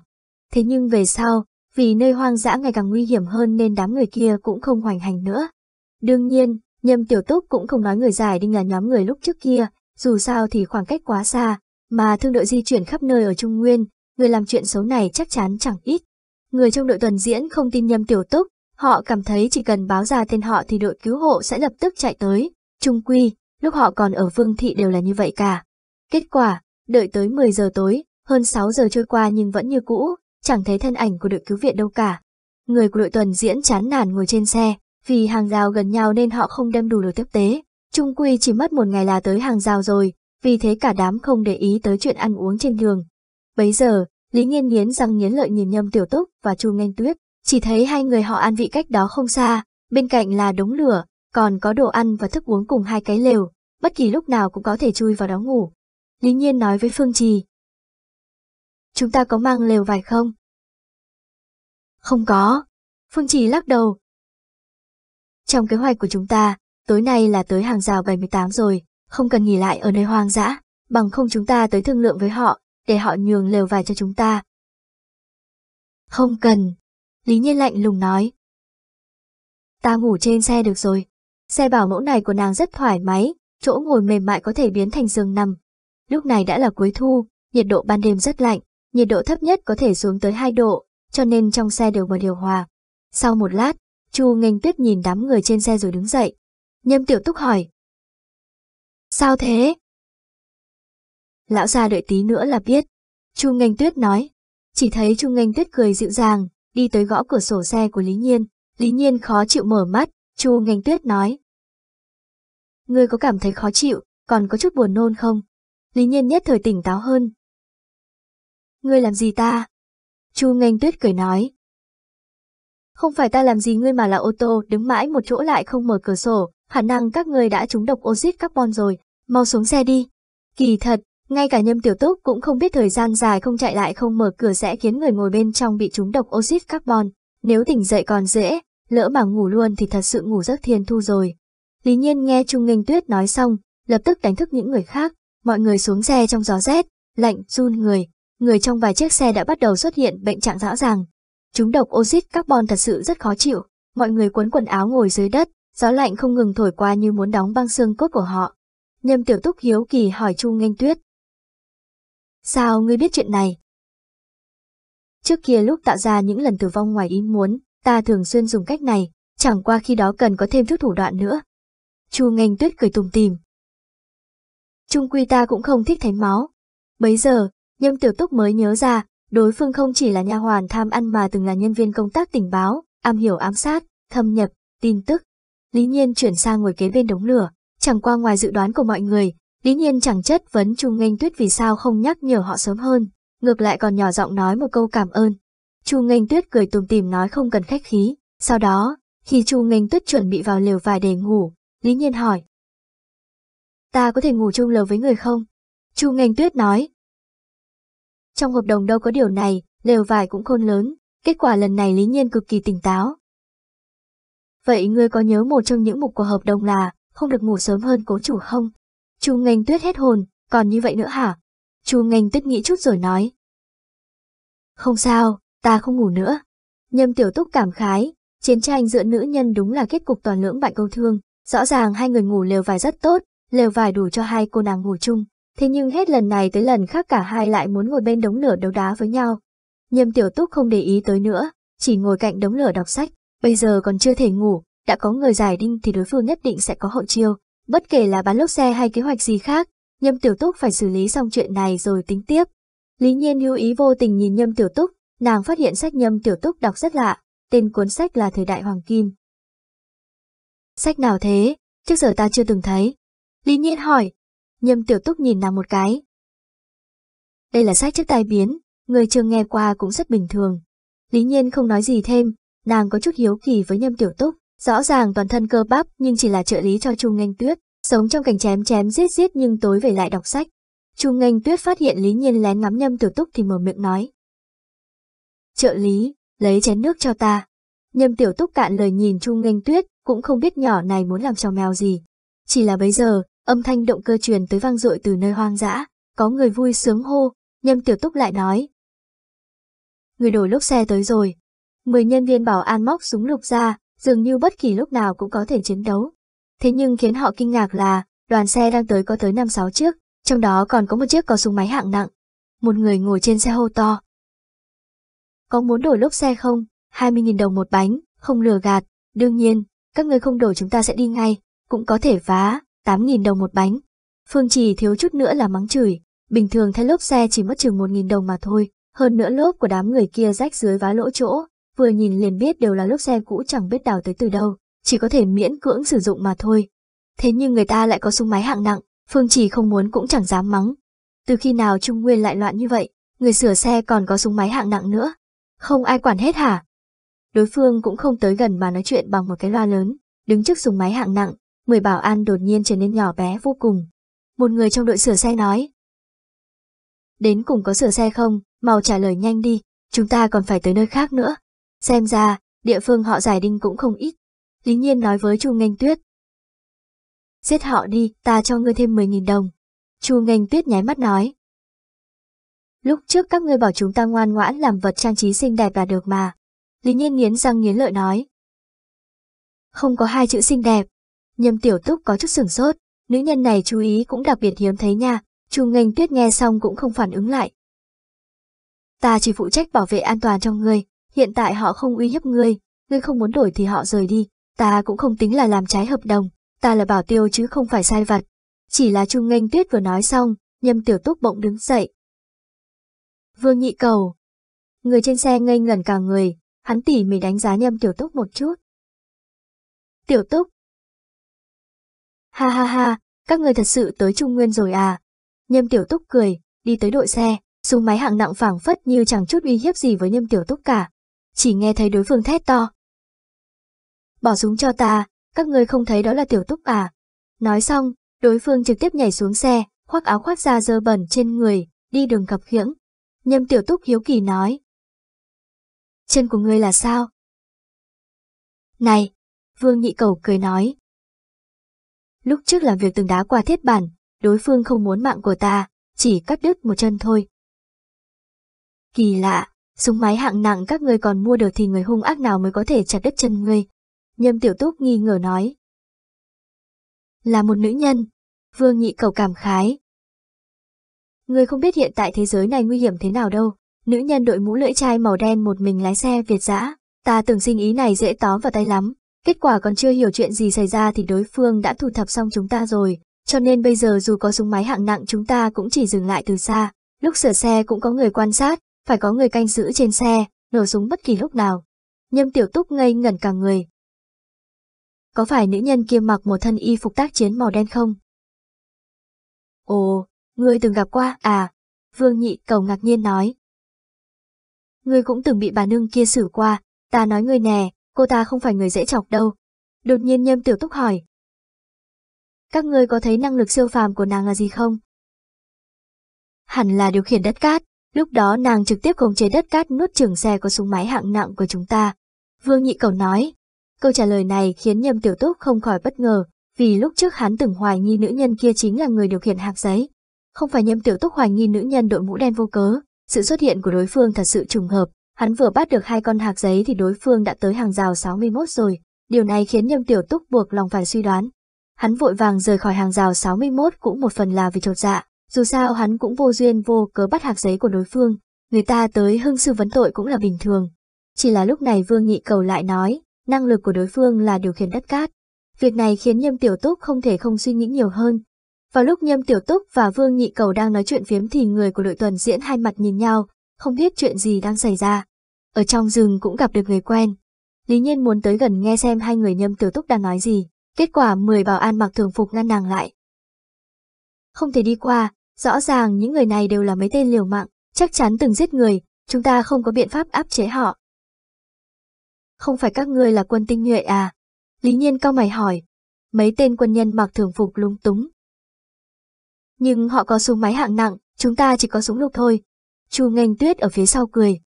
Thế nhưng về sau, vì nơi hoang dã ngày càng nguy hiểm hơn nên đám người kia cũng không hoành hành nữa. Đương nhiên, Nhâm Tiểu Túc cũng không nói người dài đi là nhóm người lúc trước kia, dù sao thì khoảng cách quá xa, mà thương đội di chuyển khắp nơi ở Trung Nguyên, người làm chuyện xấu này chắc chắn chẳng ít. Người trong đội tuần diễn không tin Nhâm Tiểu Túc, họ cảm thấy chỉ cần báo ra tên họ thì đội cứu hộ sẽ lập tức chạy tới, trung quy, lúc họ còn ở Vương Thị đều là như vậy cả. Kết quả, đợi tới 10 giờ tối, hơn 6 giờ trôi qua nhưng vẫn như cũ, chẳng thấy thân ảnh của đội cứu viện đâu cả. Người của đội tuần diễn chán nản ngồi trên xe, vì hàng rào gần nhau nên họ không đem đủ đồ tiếp tế. Trung quy chỉ mất một ngày là tới hàng rào rồi, vì thế cả đám không để ý tới chuyện ăn uống trên đường. Bấy giờ, Lý Nghiên nghiến răng nghiến lợi nhìn Nhâm Tiểu Túc và Chu Nganh Tuyết, chỉ thấy hai người họ ăn vị cách đó không xa, bên cạnh là đống lửa, còn có đồ ăn và thức uống cùng hai cái lều, bất kỳ lúc nào cũng có thể chui vào đó ngủ. Lý Nhiên nói với Phương Trì, chúng ta có mang lều vải không? Không có, Phương Trì lắc đầu. Trong kế hoạch của chúng ta, tối nay là tới hàng rào 78 rồi, không cần nghỉ lại ở nơi hoang dã, bằng không chúng ta tới thương lượng với họ, để họ nhường lều vải cho chúng ta. Không cần, Lý Nhiên lạnh lùng nói. Ta ngủ trên xe được rồi, xe bảo mẫu này của nàng rất thoải mái, chỗ ngồi mềm mại có thể biến thành giường nằm. Lúc này đã là cuối thu, nhiệt độ ban đêm rất lạnh, nhiệt độ thấp nhất có thể xuống tới 2 độ, cho nên trong xe đều bật điều hòa. Sau một lát, Chu nghênh tuyết nhìn đám người trên xe rồi đứng dậy. Nhâm tiểu túc hỏi. Sao thế? Lão già đợi tí nữa là biết. Chu nghênh tuyết nói. Chỉ thấy Chu nghênh tuyết cười dịu dàng, đi tới gõ cửa sổ xe của Lý Nhiên. Lý Nhiên khó chịu mở mắt, Chu nghênh tuyết nói. Ngươi có cảm thấy khó chịu, còn có chút buồn nôn không? Lý Nhiên nhất thời tỉnh táo hơn, ngươi làm gì ta? Chu Nghênh Tuyết cười nói. Không phải ta làm gì ngươi mà là ô tô, đứng mãi một chỗ lại không mở cửa sổ, khả năng các ngươi đã trúng độc oxit carbon rồi, mau xuống xe đi. Kỳ thật, ngay cả nhâm tiểu túc cũng không biết thời gian dài không chạy lại không mở cửa sẽ khiến người ngồi bên trong bị trúng độc oxit carbon. Nếu tỉnh dậy còn dễ, lỡ mà ngủ luôn thì thật sự ngủ giấc thiên thu rồi. Lý nhiên nghe chu Nghênh Tuyết nói xong, lập tức đánh thức những người khác, mọi người xuống xe trong gió rét, lạnh, run người, người trong vài chiếc xe đã bắt đầu xuất hiện bệnh trạng rõ ràng. Chúng độc oxit carbon thật sự rất khó chịu, mọi người quấn quần áo ngồi dưới đất, gió lạnh không ngừng thổi qua như muốn đóng băng xương cốt của họ. Nhâm tiểu túc hiếu kỳ hỏi Chu Nganh Tuyết. Sao ngươi biết chuyện này? Trước kia lúc tạo ra những lần tử vong ngoài ý muốn, ta thường xuyên dùng cách này, chẳng qua khi đó cần có thêm chút thủ đoạn nữa. Chu Nganh Tuyết cười tùng tìm. Trung quy ta cũng không thích thấy máu. Bấy giờ, Nhâm Tiểu Túc mới nhớ ra, đối phương không chỉ là nha hoàn tham ăn mà từng là nhân viên công tác tình báo, am hiểu ám sát, thâm nhập, tin tức. Lý Nhiên chuyển sang ngồi kế bên đống lửa, chẳng qua ngoài dự đoán của mọi người, Lý Nhiên chẳng chất vấn Chu Nghênh Tuyết vì sao không nhắc nhở họ sớm hơn, ngược lại còn nhỏ giọng nói một câu cảm ơn. Chu Nghênh Tuyết cười tùm tìm nói không cần khách khí, sau đó, khi Chu Nghênh Tuyết chuẩn bị vào lều vài để ngủ, Lý Nhiên hỏi: "Ta có thể ngủ chung lều với người không?" Chu Nghênh Tuyết nói: trong hợp đồng đâu có điều này, lều vải cũng khôn lớn, kết quả lần này Lý Nhiên cực kỳ tỉnh táo. Vậy ngươi có nhớ một trong những mục của hợp đồng là không được ngủ sớm hơn cố chủ không? Chu Ngành Tuyết hết hồn, còn như vậy nữa hả? Chu Ngành Tuyết nghĩ chút rồi nói. Không sao, ta không ngủ nữa. Nhâm Tiểu Túc cảm khái, chiến tranh giữa nữ nhân đúng là kết cục toàn lưỡng bại câu thương. Rõ ràng hai người ngủ lều vải rất tốt, lều vải đủ cho hai cô nàng ngủ chung. Thế nhưng hết lần này tới lần khác cả hai lại muốn ngồi bên đống lửa đấu đá với nhau. Nhâm tiểu túc không để ý tới nữa, chỉ ngồi cạnh đống lửa đọc sách, bây giờ còn chưa thể ngủ, đã có người giải đinh thì đối phương nhất định sẽ có hậu chiêu. Bất kể là bán lốp xe hay kế hoạch gì khác, Nhâm Tiểu Túc phải xử lý xong chuyện này rồi tính tiếp. Lý Nhiên lưu ý vô tình nhìn Nhâm Tiểu Túc, nàng phát hiện sách Nhâm Tiểu Túc đọc rất lạ, tên cuốn sách là Thời đại Hoàng Kim. Sách nào thế? Trước giờ ta chưa từng thấy. Lý Nhiên hỏi, Nhâm tiểu túc nhìn nàng một cái. Đây là sách trước tai biến, người trường nghe qua cũng rất bình thường. Lý nhiên không nói gì thêm, nàng có chút hiếu kỳ với nhâm tiểu túc, rõ ràng toàn thân cơ bắp nhưng chỉ là trợ lý cho Chu Nganh Tuyết, sống trong cảnh chém chém giết giết nhưng tối về lại đọc sách. Chu Nganh Tuyết phát hiện Lý Nhiên lén ngắm nhâm tiểu túc thì mở miệng nói. Trợ lý, lấy chén nước cho ta. Nhâm tiểu túc cạn lời nhìn Chu Nganh Tuyết, cũng không biết nhỏ này muốn làm trò mèo gì. Chỉ là bây giờ, Âm thanh động cơ truyền tới vang dội từ nơi hoang dã, có người vui sướng hô, nhâm tiểu túc lại nói. Người đổi lốc xe tới rồi. Mười nhân viên bảo an móc súng lục ra, dường như bất kỳ lúc nào cũng có thể chiến đấu. Thế nhưng khiến họ kinh ngạc là, đoàn xe đang tới có tới 5-6 chiếc, trong đó còn có một chiếc có súng máy hạng nặng. Một người ngồi trên xe hô to. Có muốn đổi lốc xe không? 20.000 đồng một bánh, không lừa gạt. Đương nhiên, các người không đổi chúng ta sẽ đi ngay, cũng có thể phá. 8.000 đồng một bánh. Phương Chỉ thiếu chút nữa là mắng chửi, bình thường thay lốp xe chỉ mất chừng 1.000 đồng mà thôi, hơn nữa lốp của đám người kia rách dưới vá lỗ chỗ, vừa nhìn liền biết đều là lốp xe cũ chẳng biết đào tới từ đâu, chỉ có thể miễn cưỡng sử dụng mà thôi. Thế nhưng người ta lại có súng máy hạng nặng, Phương Chỉ không muốn cũng chẳng dám mắng. Từ khi nào Trung Nguyên lại loạn như vậy, người sửa xe còn có súng máy hạng nặng nữa. Không ai quản hết hả? Đối phương cũng không tới gần mà nói chuyện bằng một cái loa lớn, đứng trước súng máy hạng nặng, người bảo an đột nhiên trở nên nhỏ bé vô cùng. Một người trong đội sửa xe nói. Đến cùng có sửa xe không, mau trả lời nhanh đi, chúng ta còn phải tới nơi khác nữa. Xem ra, địa phương họ giải đinh cũng không ít. Lý Nhiên nói với Chu Nganh Tuyết. Giết họ đi, ta cho ngươi thêm 10.000 đồng. Chu Nganh Tuyết nháy mắt nói. Lúc trước các ngươi bảo chúng ta ngoan ngoãn làm vật trang trí xinh đẹp là được mà. Lý Nhiên nghiến răng nghiến lợi nói. Không có hai chữ xinh đẹp, Nhâm Tiểu Túc có chút sửng sốt, nữ nhân này chú ý cũng đặc biệt hiếm thấy nha, Chu Nghênh Tuyết nghe xong cũng không phản ứng lại. Ta chỉ phụ trách bảo vệ an toàn cho ngươi, hiện tại họ không uy hiếp ngươi, ngươi không muốn đổi thì họ rời đi, ta cũng không tính là làm trái hợp đồng, ta là bảo tiêu chứ không phải sai vật. Chỉ là Chu Nghênh Tuyết vừa nói xong, Nhâm Tiểu Túc bỗng đứng dậy. Vương Nhị Cầu Người trên xe ngây ngẩn cả người, hắn tỉ mỉ đánh giá Nhâm Tiểu Túc một chút. Tiểu Túc, Ha ha ha, các người thật sự tới Trung Nguyên rồi à? Nhâm Tiểu Túc cười, đi tới đội xe, súng máy hạng nặng phảng phất như chẳng chút uy hiếp gì với Nhâm Tiểu Túc cả. Chỉ nghe thấy đối phương thét to. Bỏ súng cho ta, các người không thấy đó là Tiểu Túc à? Nói xong, đối phương trực tiếp nhảy xuống xe, khoác áo khoác da dơ bẩn trên người, đi đường gặp khiễng. Nhâm Tiểu Túc hiếu kỳ nói. Chân của ngươi là sao? Này, Vương Nhị Cầu cười nói, Lúc trước làm việc từng đá qua thiết bản, đối phương không muốn mạng của ta, chỉ cắt đứt một chân thôi. Kỳ lạ, súng máy hạng nặng các người còn mua được thì người hung ác nào mới có thể chặt đứt chân ngươi. Nhâm Tiểu Túc nghi ngờ nói. Là một nữ nhân, Vương Nhị Cầu cảm khái. người không biết hiện tại thế giới này nguy hiểm thế nào đâu, nữ nhân đội mũ lưỡi chai màu đen một mình lái xe Việt dã, ta từng sinh ý này dễ tóm vào tay lắm, Kết quả còn chưa hiểu chuyện gì xảy ra thì đối phương đã thu thập xong chúng ta rồi, cho nên bây giờ dù có súng máy hạng nặng chúng ta cũng chỉ dừng lại từ xa. Lúc sửa xe cũng có người quan sát, phải có người canh giữ trên xe, nổ súng bất kỳ lúc nào. Nhâm tiểu túc ngây ngẩn cả người. Có phải nữ nhân kia mặc một thân y phục tác chiến màu đen không? Ồ, ngươi từng gặp qua à? Vương nhị cầu ngạc nhiên nói. Ngươi cũng từng bị bà nương kia xử qua, ta nói ngươi nè, cô ta không phải người dễ chọc đâu. Đột nhiên Nhâm Tiểu Túc hỏi. Các ngươi có thấy năng lực siêu phàm của nàng là gì không? Hẳn là điều khiển đất cát, lúc đó nàng trực tiếp khống chế đất cát nuốt trưởng xe có súng máy hạng nặng của chúng ta. Vương Nhị Cầu nói. Câu trả lời này khiến Nhâm Tiểu Túc không khỏi bất ngờ, vì lúc trước hắn từng hoài nghi nữ nhân kia chính là người điều khiển hạc giấy. Không phải Nhâm Tiểu Túc hoài nghi nữ nhân đội mũ đen vô cớ, sự xuất hiện của đối phương thật sự trùng hợp, Hắn vừa bắt được hai con hạc giấy thì đối phương đã tới hàng rào 61 rồi, điều này khiến Nhâm Tiểu Túc buộc lòng phải suy đoán. Hắn vội vàng rời khỏi hàng rào 61 cũng một phần là vì trột dạ, dù sao hắn cũng vô duyên vô cớ bắt hạc giấy của đối phương, người ta tới hưng sư vấn tội cũng là bình thường. Chỉ là lúc này Vương Nhị Cầu lại nói, năng lực của đối phương là điều khiển đất cát. Việc này khiến Nhâm Tiểu Túc không thể không suy nghĩ nhiều hơn. Vào lúc Nhâm Tiểu Túc và Vương Nhị Cầu đang nói chuyện phiếm thì người của đội tuần diễn hai mặt nhìn nhau, không biết chuyện gì đang xảy ra. Ở trong rừng cũng gặp được người quen. Lý Nhiên muốn tới gần nghe xem hai người nhâm tiểu túc đang nói gì. Kết quả 10 bảo an mặc thường phục ngăn nàng lại. Không thể đi qua, rõ ràng những người này đều là mấy tên liều mạng, chắc chắn từng giết người, chúng ta không có biện pháp áp chế họ. Không phải các ngươi là quân tinh nhuệ à? Lý Nhiên cao mày hỏi. Mấy tên quân nhân mặc thường phục lung túng. Nhưng họ có súng máy hạng nặng, chúng ta chỉ có súng lục thôi. Chu nghênh tuyết ở phía sau cười.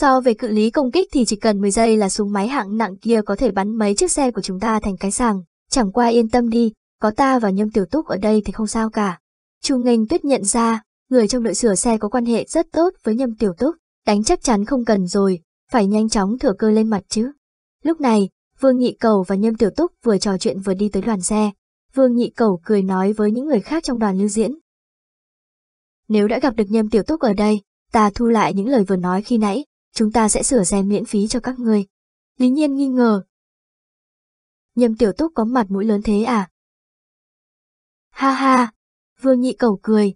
So về cự lý công kích thì chỉ cần 10 giây là súng máy hạng nặng kia có thể bắn mấy chiếc xe của chúng ta thành cái sàng. Chẳng qua yên tâm đi, có ta và Nhâm Tiểu Túc ở đây thì không sao cả. Chu Nghênh Tuyết nhận ra, người trong đội sửa xe có quan hệ rất tốt với Nhâm Tiểu Túc, đánh chắc chắn không cần rồi, phải nhanh chóng thừa cơ lên mặt chứ. Lúc này, Vương Nhị Cầu và Nhâm Tiểu Túc vừa trò chuyện vừa đi tới đoàn xe. Vương Nhị Cầu cười nói với những người khác trong đoàn lưu diễn. Nếu đã gặp được Nhâm Tiểu Túc ở đây, ta thu lại những lời vừa nói khi nãy, chúng ta sẽ sửa rèn miễn phí cho các ngươi. Lý Nhiên nghi ngờ. Nhâm Tiểu Túc có mặt mũi lớn thế à? Ha ha, Vương Nhị Cầu cười.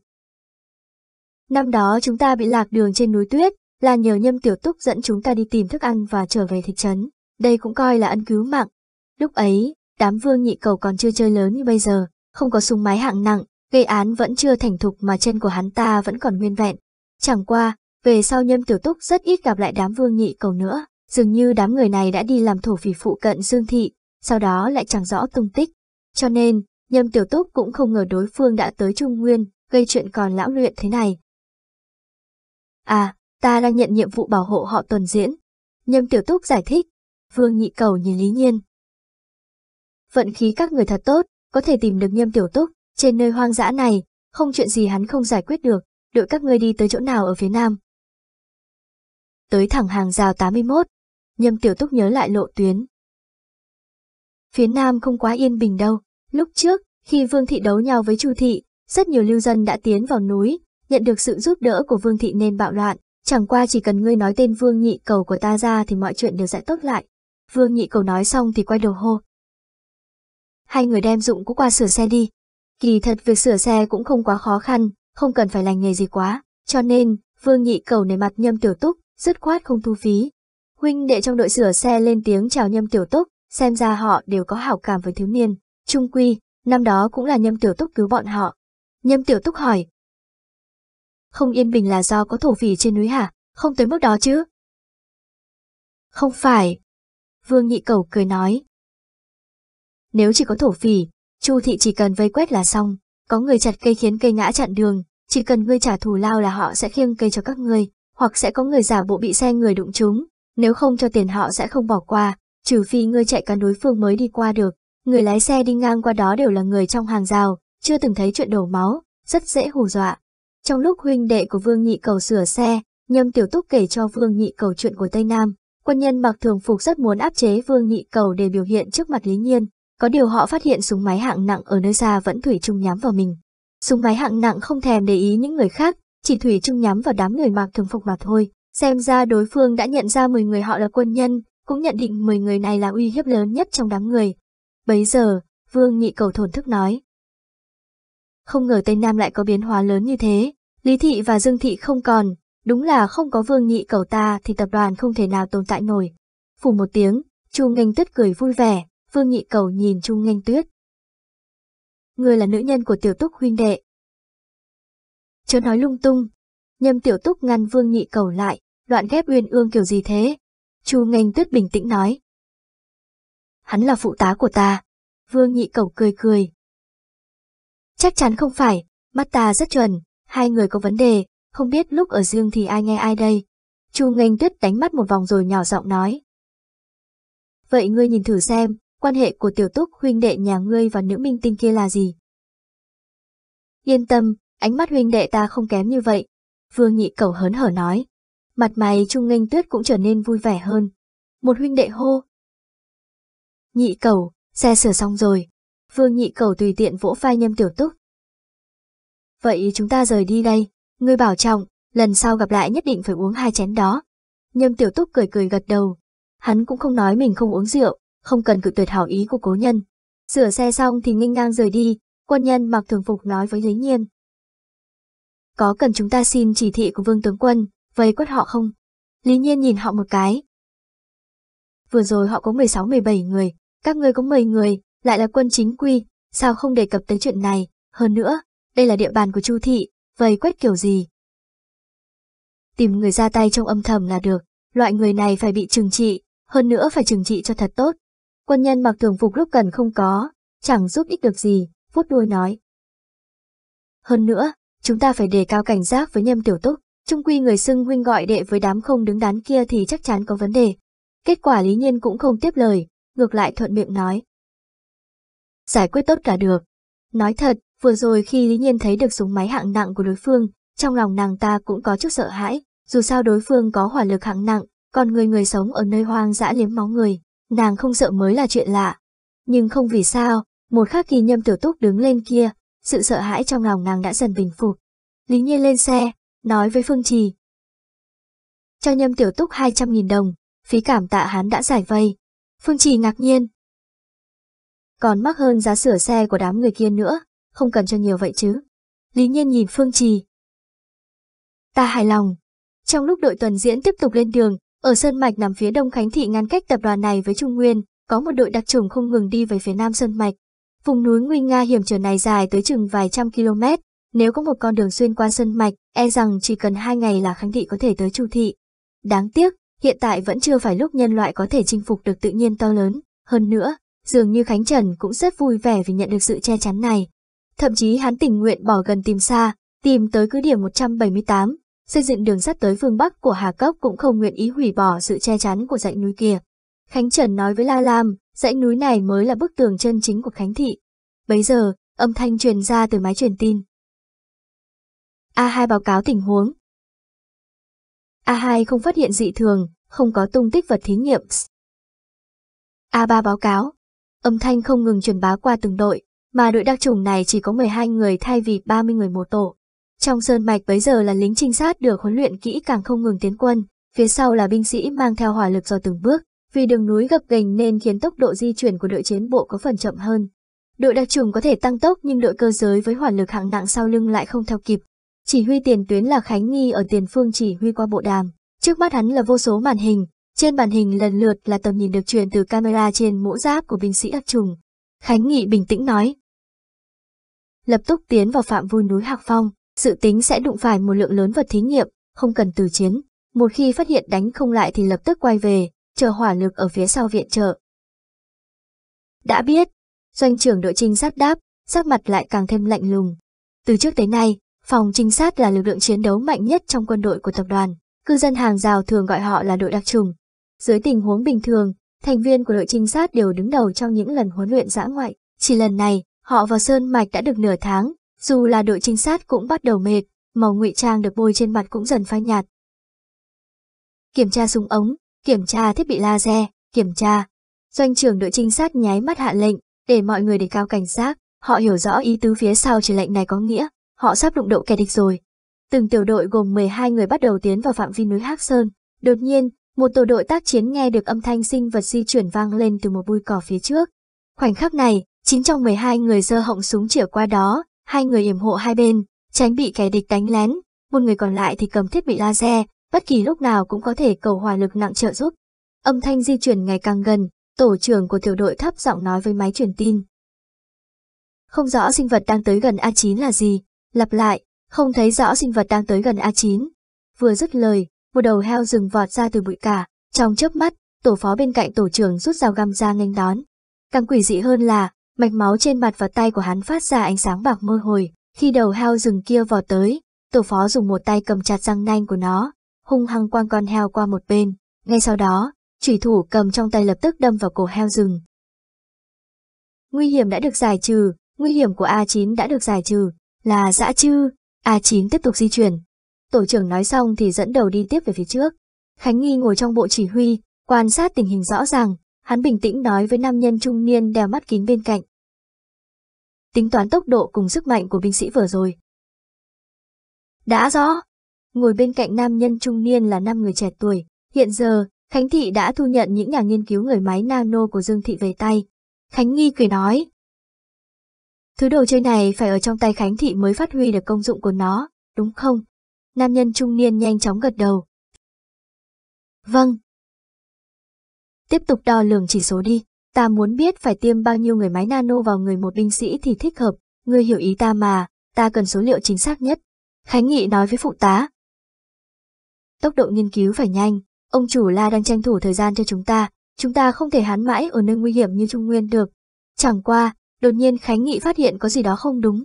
Năm đó chúng ta bị lạc đường trên núi tuyết, là nhờ Nhâm Tiểu Túc dẫn chúng ta đi tìm thức ăn và trở về thị trấn. Đây cũng coi là ân cứu mạng. Lúc ấy, đám Vương Nhị Cầu còn chưa chơi lớn như bây giờ, không có súng máy hạng nặng, gây án vẫn chưa thành thục mà chân của hắn ta vẫn còn nguyên vẹn. Chẳng qua, về sau Nhâm Tiểu Túc rất ít gặp lại đám vương nhị cầu nữa, dường như đám người này đã đi làm thổ phỉ phụ cận Dương Thị, sau đó lại chẳng rõ tung tích. Cho nên, Nhâm Tiểu Túc cũng không ngờ đối phương đã tới Trung Nguyên, gây chuyện còn lão luyện thế này. À, ta đang nhận nhiệm vụ bảo hộ họ tuần diễn. Nhâm Tiểu Túc giải thích, Vương Nhị Cầu nhìn Lý Nhiên. Vận khí các người thật tốt, có thể tìm được Nhâm Tiểu Túc, trên nơi hoang dã này, không chuyện gì hắn không giải quyết được, đội các ngươi đi tới chỗ nào ở phía nam, tới thẳng hàng rào 81. Nhâm Tiểu Túc nhớ lại lộ tuyến. Phía Nam không quá yên bình đâu. Lúc trước, khi Vương Thị đấu nhau với Chu Thị, rất nhiều lưu dân đã tiến vào núi, nhận được sự giúp đỡ của Vương Thị nên bạo loạn. Chẳng qua chỉ cần ngươi nói tên Vương Nhị Cầu của ta ra thì mọi chuyện đều sẽ tốt lại. Vương Nhị Cầu nói xong thì quay đầu hô. Hai người đem dụng cũng qua sửa xe đi. Kỳ thật việc sửa xe cũng không quá khó khăn, không cần phải lành nghề gì quá. Cho nên, Vương Nhị Cầu nề mặt Nhâm Tiểu Túc, dứt khoát không thu phí. Huynh đệ trong đội sửa xe lên tiếng chào nhâm tiểu túc, xem ra họ đều có hảo cảm với thiếu niên. Trung quy, năm đó cũng là nhâm tiểu túc cứu bọn họ. Nhâm tiểu túc hỏi. Không yên bình là do có thổ phỉ trên núi hả? Không tới mức đó chứ? Không phải. Vương nhị cầu cười nói. Nếu chỉ có thổ phỉ, Chu thị chỉ cần vây quét là xong, có người chặt cây khiến cây ngã chặn đường, chỉ cần ngươi trả thù lao là họ sẽ khiêng cây cho các ngươi, hoặc sẽ có người giả bộ bị xe người đụng chúng nếu không cho tiền họ sẽ không bỏ qua, trừ phi ngươi chạy cán đối phương mới đi qua được. Người lái xe đi ngang qua đó đều là người trong hàng rào, chưa từng thấy chuyện đổ máu, rất dễ hù dọa. Trong lúc huynh đệ của Vương Nhị Cầu sửa xe, Nhâm Tiểu Túc kể cho Vương Nhị Cầu chuyện của Tây Nam. Quân nhân mặc thường phục rất muốn áp chế Vương Nhị Cầu để biểu hiện trước mặt Lý Nhiên. Có điều họ phát hiện súng máy hạng nặng ở nơi xa vẫn thủy chung nhắm vào mình. Súng máy hạng nặng không thèm để ý những người khác, chỉ Thủy Trưng nhắm vào đám người mặc thường phục mà thôi. Xem ra đối phương đã nhận ra 10 người họ là quân nhân, cũng nhận định 10 người này là uy hiếp lớn nhất trong đám người. Bấy giờ, Vương Nhị Cầu thổn thức nói. Không ngờ Tây Nam lại có biến hóa lớn như thế, Lý Thị và Dương Thị không còn, đúng là không có Vương Nhị Cầu ta thì tập đoàn không thể nào tồn tại nổi. Phủ một tiếng, Chu nganh Tuyết cười vui vẻ, Vương Nhị Cầu nhìn Chu nganh Tuyết. Người là nữ nhân của tiểu túc huynh đệ, chớ nói lung tung. Nhâm tiểu túc ngăn vương nhị cầu lại, đoạn ghép uyên ương kiểu gì thế? Chu nghênh tuyết bình tĩnh nói. Hắn là phụ tá của ta. Vương nhị cầu cười cười. Chắc chắn không phải, mắt ta rất chuẩn, hai người có vấn đề, không biết lúc ở dương thì ai nghe ai đây. Chu nghênh tuyết đánh mắt một vòng rồi nhỏ giọng nói. Vậy ngươi nhìn thử xem, quan hệ của tiểu túc huynh đệ nhà ngươi và nữ minh tinh kia là gì? Yên tâm, ánh mắt huynh đệ ta không kém như vậy. Vương nhị cầu hớn hở nói. Mặt mày Trung Nghênh Tuyết cũng trở nên vui vẻ hơn. Một huynh đệ hô. Nhị cầu, xe sửa xong rồi. Vương nhị cầu tùy tiện vỗ vai nhâm tiểu túc. Vậy chúng ta rời đi đây, ngươi bảo trọng, lần sau gặp lại nhất định phải uống hai chén đó. Nhâm tiểu túc cười cười gật đầu. Hắn cũng không nói mình không uống rượu, không cần cự tuyệt hảo ý của cố nhân. Sửa xe xong thì nghênh ngang rời đi, quân nhân mặc thường phục nói với Lý Nhiên có cần chúng ta xin chỉ thị của Vương Tướng Quân, vây quất họ không? Lý Nhiên nhìn họ một cái. Vừa rồi họ có 16-17 người, các ngươi có 10 người, lại là quân chính quy, sao không đề cập tới chuyện này, hơn nữa, đây là địa bàn của Chu Thị, vây quất kiểu gì? Tìm người ra tay trong âm thầm là được, loại người này phải bị trừng trị, hơn nữa phải trừng trị cho thật tốt. Quân nhân mặc thường phục lúc cần không có, chẳng giúp ích được gì, phút đuôi nói. Hơn nữa, Chúng ta phải đề cao cảnh giác với nhâm tiểu túc, trung quy người xưng huynh gọi đệ với đám không đứng đắn kia thì chắc chắn có vấn đề. Kết quả lý nhiên cũng không tiếp lời, ngược lại thuận miệng nói. Giải quyết tốt cả được. Nói thật, vừa rồi khi lý nhiên thấy được súng máy hạng nặng của đối phương, trong lòng nàng ta cũng có chút sợ hãi, dù sao đối phương có hỏa lực hạng nặng, còn người người sống ở nơi hoang dã liếm máu người, nàng không sợ mới là chuyện lạ. Nhưng không vì sao, một khắc kỳ nhâm tiểu túc đứng lên kia, sự sợ hãi trong lòng nàng đã dần bình phục. Lý Nhiên lên xe, nói với Phương Trì. Cho nhâm tiểu túc 200.000 đồng, phí cảm tạ hắn đã giải vây. Phương Trì ngạc nhiên. Còn mắc hơn giá sửa xe của đám người kia nữa, không cần cho nhiều vậy chứ. Lý Nhiên nhìn Phương Trì. Ta hài lòng. Trong lúc đội tuần diễn tiếp tục lên đường, ở Sơn Mạch nằm phía đông Khánh Thị ngăn cách tập đoàn này với Trung Nguyên, có một đội đặc trùng không ngừng đi về phía nam Sơn Mạch, Vùng núi nguy nga hiểm trở này dài tới chừng vài trăm km, nếu có một con đường xuyên qua sân mạch, e rằng chỉ cần hai ngày là Khánh Thị có thể tới Chu Thị. Đáng tiếc, hiện tại vẫn chưa phải lúc nhân loại có thể chinh phục được tự nhiên to lớn. Hơn nữa, dường như Khánh Trần cũng rất vui vẻ vì nhận được sự che chắn này. Thậm chí hắn tình nguyện bỏ gần tìm xa, tìm tới cứ điểm 178, xây dựng đường sắt tới phương Bắc của Hà Cốc cũng không nguyện ý hủy bỏ sự che chắn của dãy núi kia. Khánh Trần nói với La Lam, dãy núi này mới là bức tường chân chính của Khánh Thị. bây giờ, âm thanh truyền ra từ máy truyền tin. A2 báo cáo tình huống. A2 không phát hiện dị thường, không có tung tích vật thí nghiệm. A3 báo cáo. Âm thanh không ngừng truyền bá qua từng đội, mà đội đặc trùng này chỉ có 12 người thay vì 30 người một tổ. Trong sơn mạch bấy giờ là lính trinh sát được huấn luyện kỹ càng không ngừng tiến quân, phía sau là binh sĩ mang theo hỏa lực do từng bước, vì đường núi gập ghềnh nên khiến tốc độ di chuyển của đội chiến bộ có phần chậm hơn. Đội đặc trùng có thể tăng tốc nhưng đội cơ giới với hỏa lực hạng nặng sau lưng lại không theo kịp. Chỉ huy tiền tuyến là Khánh Nghi ở tiền phương chỉ huy qua bộ đàm. Trước mắt hắn là vô số màn hình, trên màn hình lần lượt là tầm nhìn được truyền từ camera trên mũ giáp của binh sĩ đặc trùng. Khánh Nghị bình tĩnh nói. Lập tức tiến vào phạm vui núi Hạc Phong, dự tính sẽ đụng phải một lượng lớn vật thí nghiệm, không cần từ chiến. Một khi phát hiện đánh không lại thì lập tức quay về, chờ hỏa lực ở phía sau viện trợ. Đã biết, doanh trưởng đội trinh sát đáp, sắc mặt lại càng thêm lạnh lùng. Từ trước tới nay, phòng trinh sát là lực lượng chiến đấu mạnh nhất trong quân đội của tập đoàn. Cư dân hàng rào thường gọi họ là đội đặc trùng. Dưới tình huống bình thường, thành viên của đội trinh sát đều đứng đầu trong những lần huấn luyện dã ngoại. Chỉ lần này, họ vào Sơn Mạch đã được nửa tháng, dù là đội trinh sát cũng bắt đầu mệt, màu ngụy trang được bôi trên mặt cũng dần phai nhạt. Kiểm tra súng ống, kiểm tra thiết bị laser, kiểm tra. Doanh trưởng đội trinh sát nháy mắt hạ lệnh, để mọi người đề cao cảnh giác, họ hiểu rõ ý tứ phía sau chỉ lệnh này có nghĩa, họ sắp đụng độ kẻ địch rồi. Từng tiểu đội gồm 12 người bắt đầu tiến vào phạm vi núi Hắc Sơn. Đột nhiên, một tổ đội tác chiến nghe được âm thanh sinh vật di chuyển vang lên từ một bụi cỏ phía trước. Khoảnh khắc này, 9 trong 12 người giơ họng súng chĩa qua đó, hai người yểm hộ hai bên, tránh bị kẻ địch đánh lén, một người còn lại thì cầm thiết bị laser, bất kỳ lúc nào cũng có thể cầu hòa lực nặng trợ giúp. Âm thanh di chuyển ngày càng gần, tổ trưởng của tiểu đội thấp giọng nói với máy truyền tin. Không rõ sinh vật đang tới gần A9 là gì, lặp lại, không thấy rõ sinh vật đang tới gần A9. Vừa dứt lời, một đầu heo rừng vọt ra từ bụi cả, trong chớp mắt, tổ phó bên cạnh tổ trưởng rút dao găm ra nghênh đón. Càng quỷ dị hơn là, mạch máu trên mặt và tay của hắn phát ra ánh sáng bạc mơ hồi, khi đầu heo rừng kia vọt tới, tổ phó dùng một tay cầm chặt răng nanh của nó, hung hăng quăng con heo qua một bên. Ngay sau đó, chủy thủ cầm trong tay lập tức đâm vào cổ heo rừng. Nguy hiểm đã được giải trừ, nguy hiểm của A9 đã được giải trừ, là dã chư. A9 tiếp tục di chuyển. Tổ trưởng nói xong thì dẫn đầu đi tiếp về phía trước. Khánh Nghi ngồi trong bộ chỉ huy, quan sát tình hình rõ ràng, hắn bình tĩnh nói với nam nhân trung niên đeo mắt kính bên cạnh. Tính toán tốc độ cùng sức mạnh của binh sĩ vừa rồi. Đã rõ, Ngồi bên cạnh nam nhân trung niên là năm người trẻ tuổi. Hiện giờ, Khánh Thị đã thu nhận những nhà nghiên cứu người máy nano của Dương Thị về tay. Khánh Nghi cười nói. Thứ đồ chơi này phải ở trong tay Khánh Thị mới phát huy được công dụng của nó, đúng không? Nam nhân trung niên nhanh chóng gật đầu. Vâng. Tiếp tục đo lường chỉ số đi. Ta muốn biết phải tiêm bao nhiêu người máy nano vào người một binh sĩ thì thích hợp. Ngươi hiểu ý ta mà, ta cần số liệu chính xác nhất. Khánh Nghị nói với phụ tá, tốc độ nghiên cứu phải nhanh. Ông chủ La đang tranh thủ thời gian cho chúng ta, chúng ta không thể hán mãi ở nơi nguy hiểm như Trung Nguyên được. Chẳng qua, đột nhiên Khánh Nghị phát hiện có gì đó không đúng.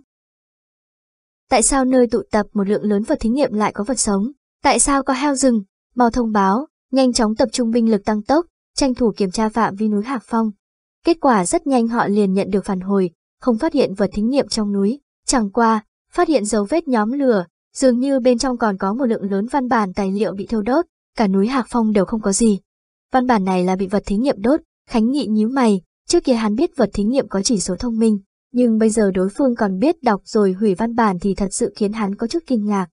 Tại sao nơi tụ tập một lượng lớn vật thí nghiệm lại có vật sống? Tại sao có heo rừng? Mau thông báo, nhanh chóng tập trung binh lực tăng tốc, tranh thủ kiểm tra phạm vi núi Hạc Phong. Kết quả rất nhanh họ liền nhận được phản hồi, không phát hiện vật thí nghiệm trong núi, chẳng qua, phát hiện dấu vết nhóm lửa, dường như bên trong còn có một lượng lớn văn bản tài liệu bị thiêu đốt, cả núi Hạc Phong đều không có gì. Văn bản này là bị vật thí nghiệm đốt, Khánh Nghị nhíu mày, trước kia hắn biết vật thí nghiệm có chỉ số thông minh, nhưng bây giờ đối phương còn biết đọc rồi hủy văn bản thì thật sự khiến hắn có chút kinh ngạc.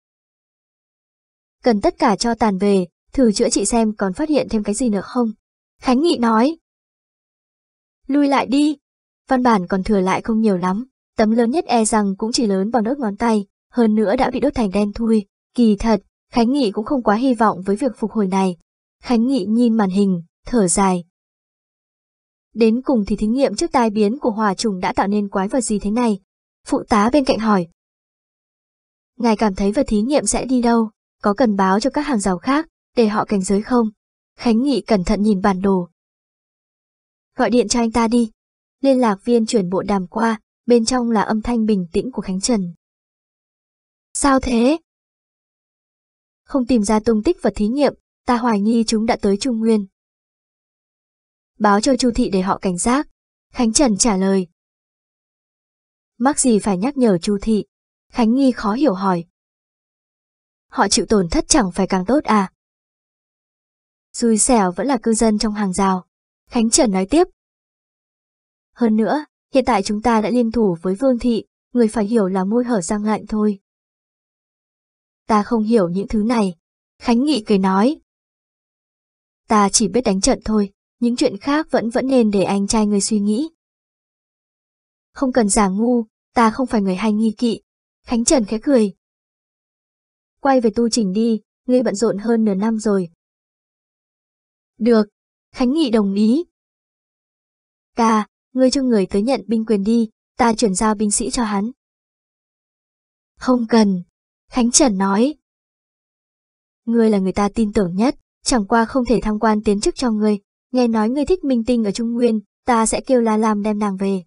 Cần tất cả cho tàn về, thử chữa trị xem còn phát hiện thêm cái gì nữa không. Khánh Nghị nói. Lui lại đi. Văn bản còn thừa lại không nhiều lắm, tấm lớn nhất e rằng cũng chỉ lớn bằng đốt ngón tay, hơn nữa đã bị đốt thành đen thui. Kỳ thật, Khánh Nghị cũng không quá hy vọng với việc phục hồi này. Khánh Nghị nhìn màn hình, thở dài. Đến cùng thì thí nghiệm trước tai biến của hòa trùng đã tạo nên quái vật gì thế này? Phụ tá bên cạnh hỏi. Ngài cảm thấy vật thí nghiệm sẽ đi đâu? Có cần báo cho các hàng rào khác, để họ cảnh giới không? Khánh Nghị cẩn thận nhìn bản đồ. Gọi điện cho anh ta đi. Liên lạc viên chuyển bộ đàm qua, bên trong là âm thanh bình tĩnh của Khánh Trần. Sao thế? Không tìm ra tung tích vật thí nghiệm, ta hoài nghi chúng đã tới Trung Nguyên. Báo cho Chu Thị để họ cảnh giác. Khánh Trần trả lời. Mắc gì phải nhắc nhở Chu Thị? Khánh Nghi khó hiểu hỏi. Họ chịu tổn thất chẳng phải càng tốt à? Xui xẻo vẫn là cư dân trong hàng rào. Khánh Trần nói tiếp. Hơn nữa, hiện tại chúng ta đã liên thủ với Vương Thị, người phải hiểu là môi hở răng lạnh thôi ta không hiểu những thứ này. Khánh Nghị cười nói. Ta chỉ biết đánh trận thôi, những chuyện khác vẫn vẫn nên để anh trai người suy nghĩ. Không cần giả ngu, ta không phải người hay nghi kỵ. Khánh Trần khẽ cười. Quay về tu chỉnh đi, ngươi bận rộn hơn nửa năm rồi. Được, Khánh Nghị đồng ý. Ca, ngươi cho người tới nhận binh quyền đi, ta chuyển giao binh sĩ cho hắn. Không cần, Khánh Trần nói. Ngươi là người ta tin tưởng nhất, chẳng qua không thể tham quan tiến chức cho ngươi, nghe nói ngươi thích minh tinh ở Trung Nguyên, ta sẽ kêu La Lam đem nàng về.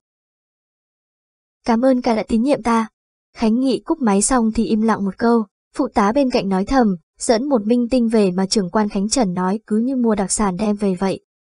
Cảm ơn cả đã tín nhiệm ta. Khánh Nghị cúp máy xong thì im lặng một câu, phụ tá bên cạnh nói thầm, dẫn một minh tinh về mà trưởng quan Khánh Trần nói cứ như mua đặc sản đem về vậy.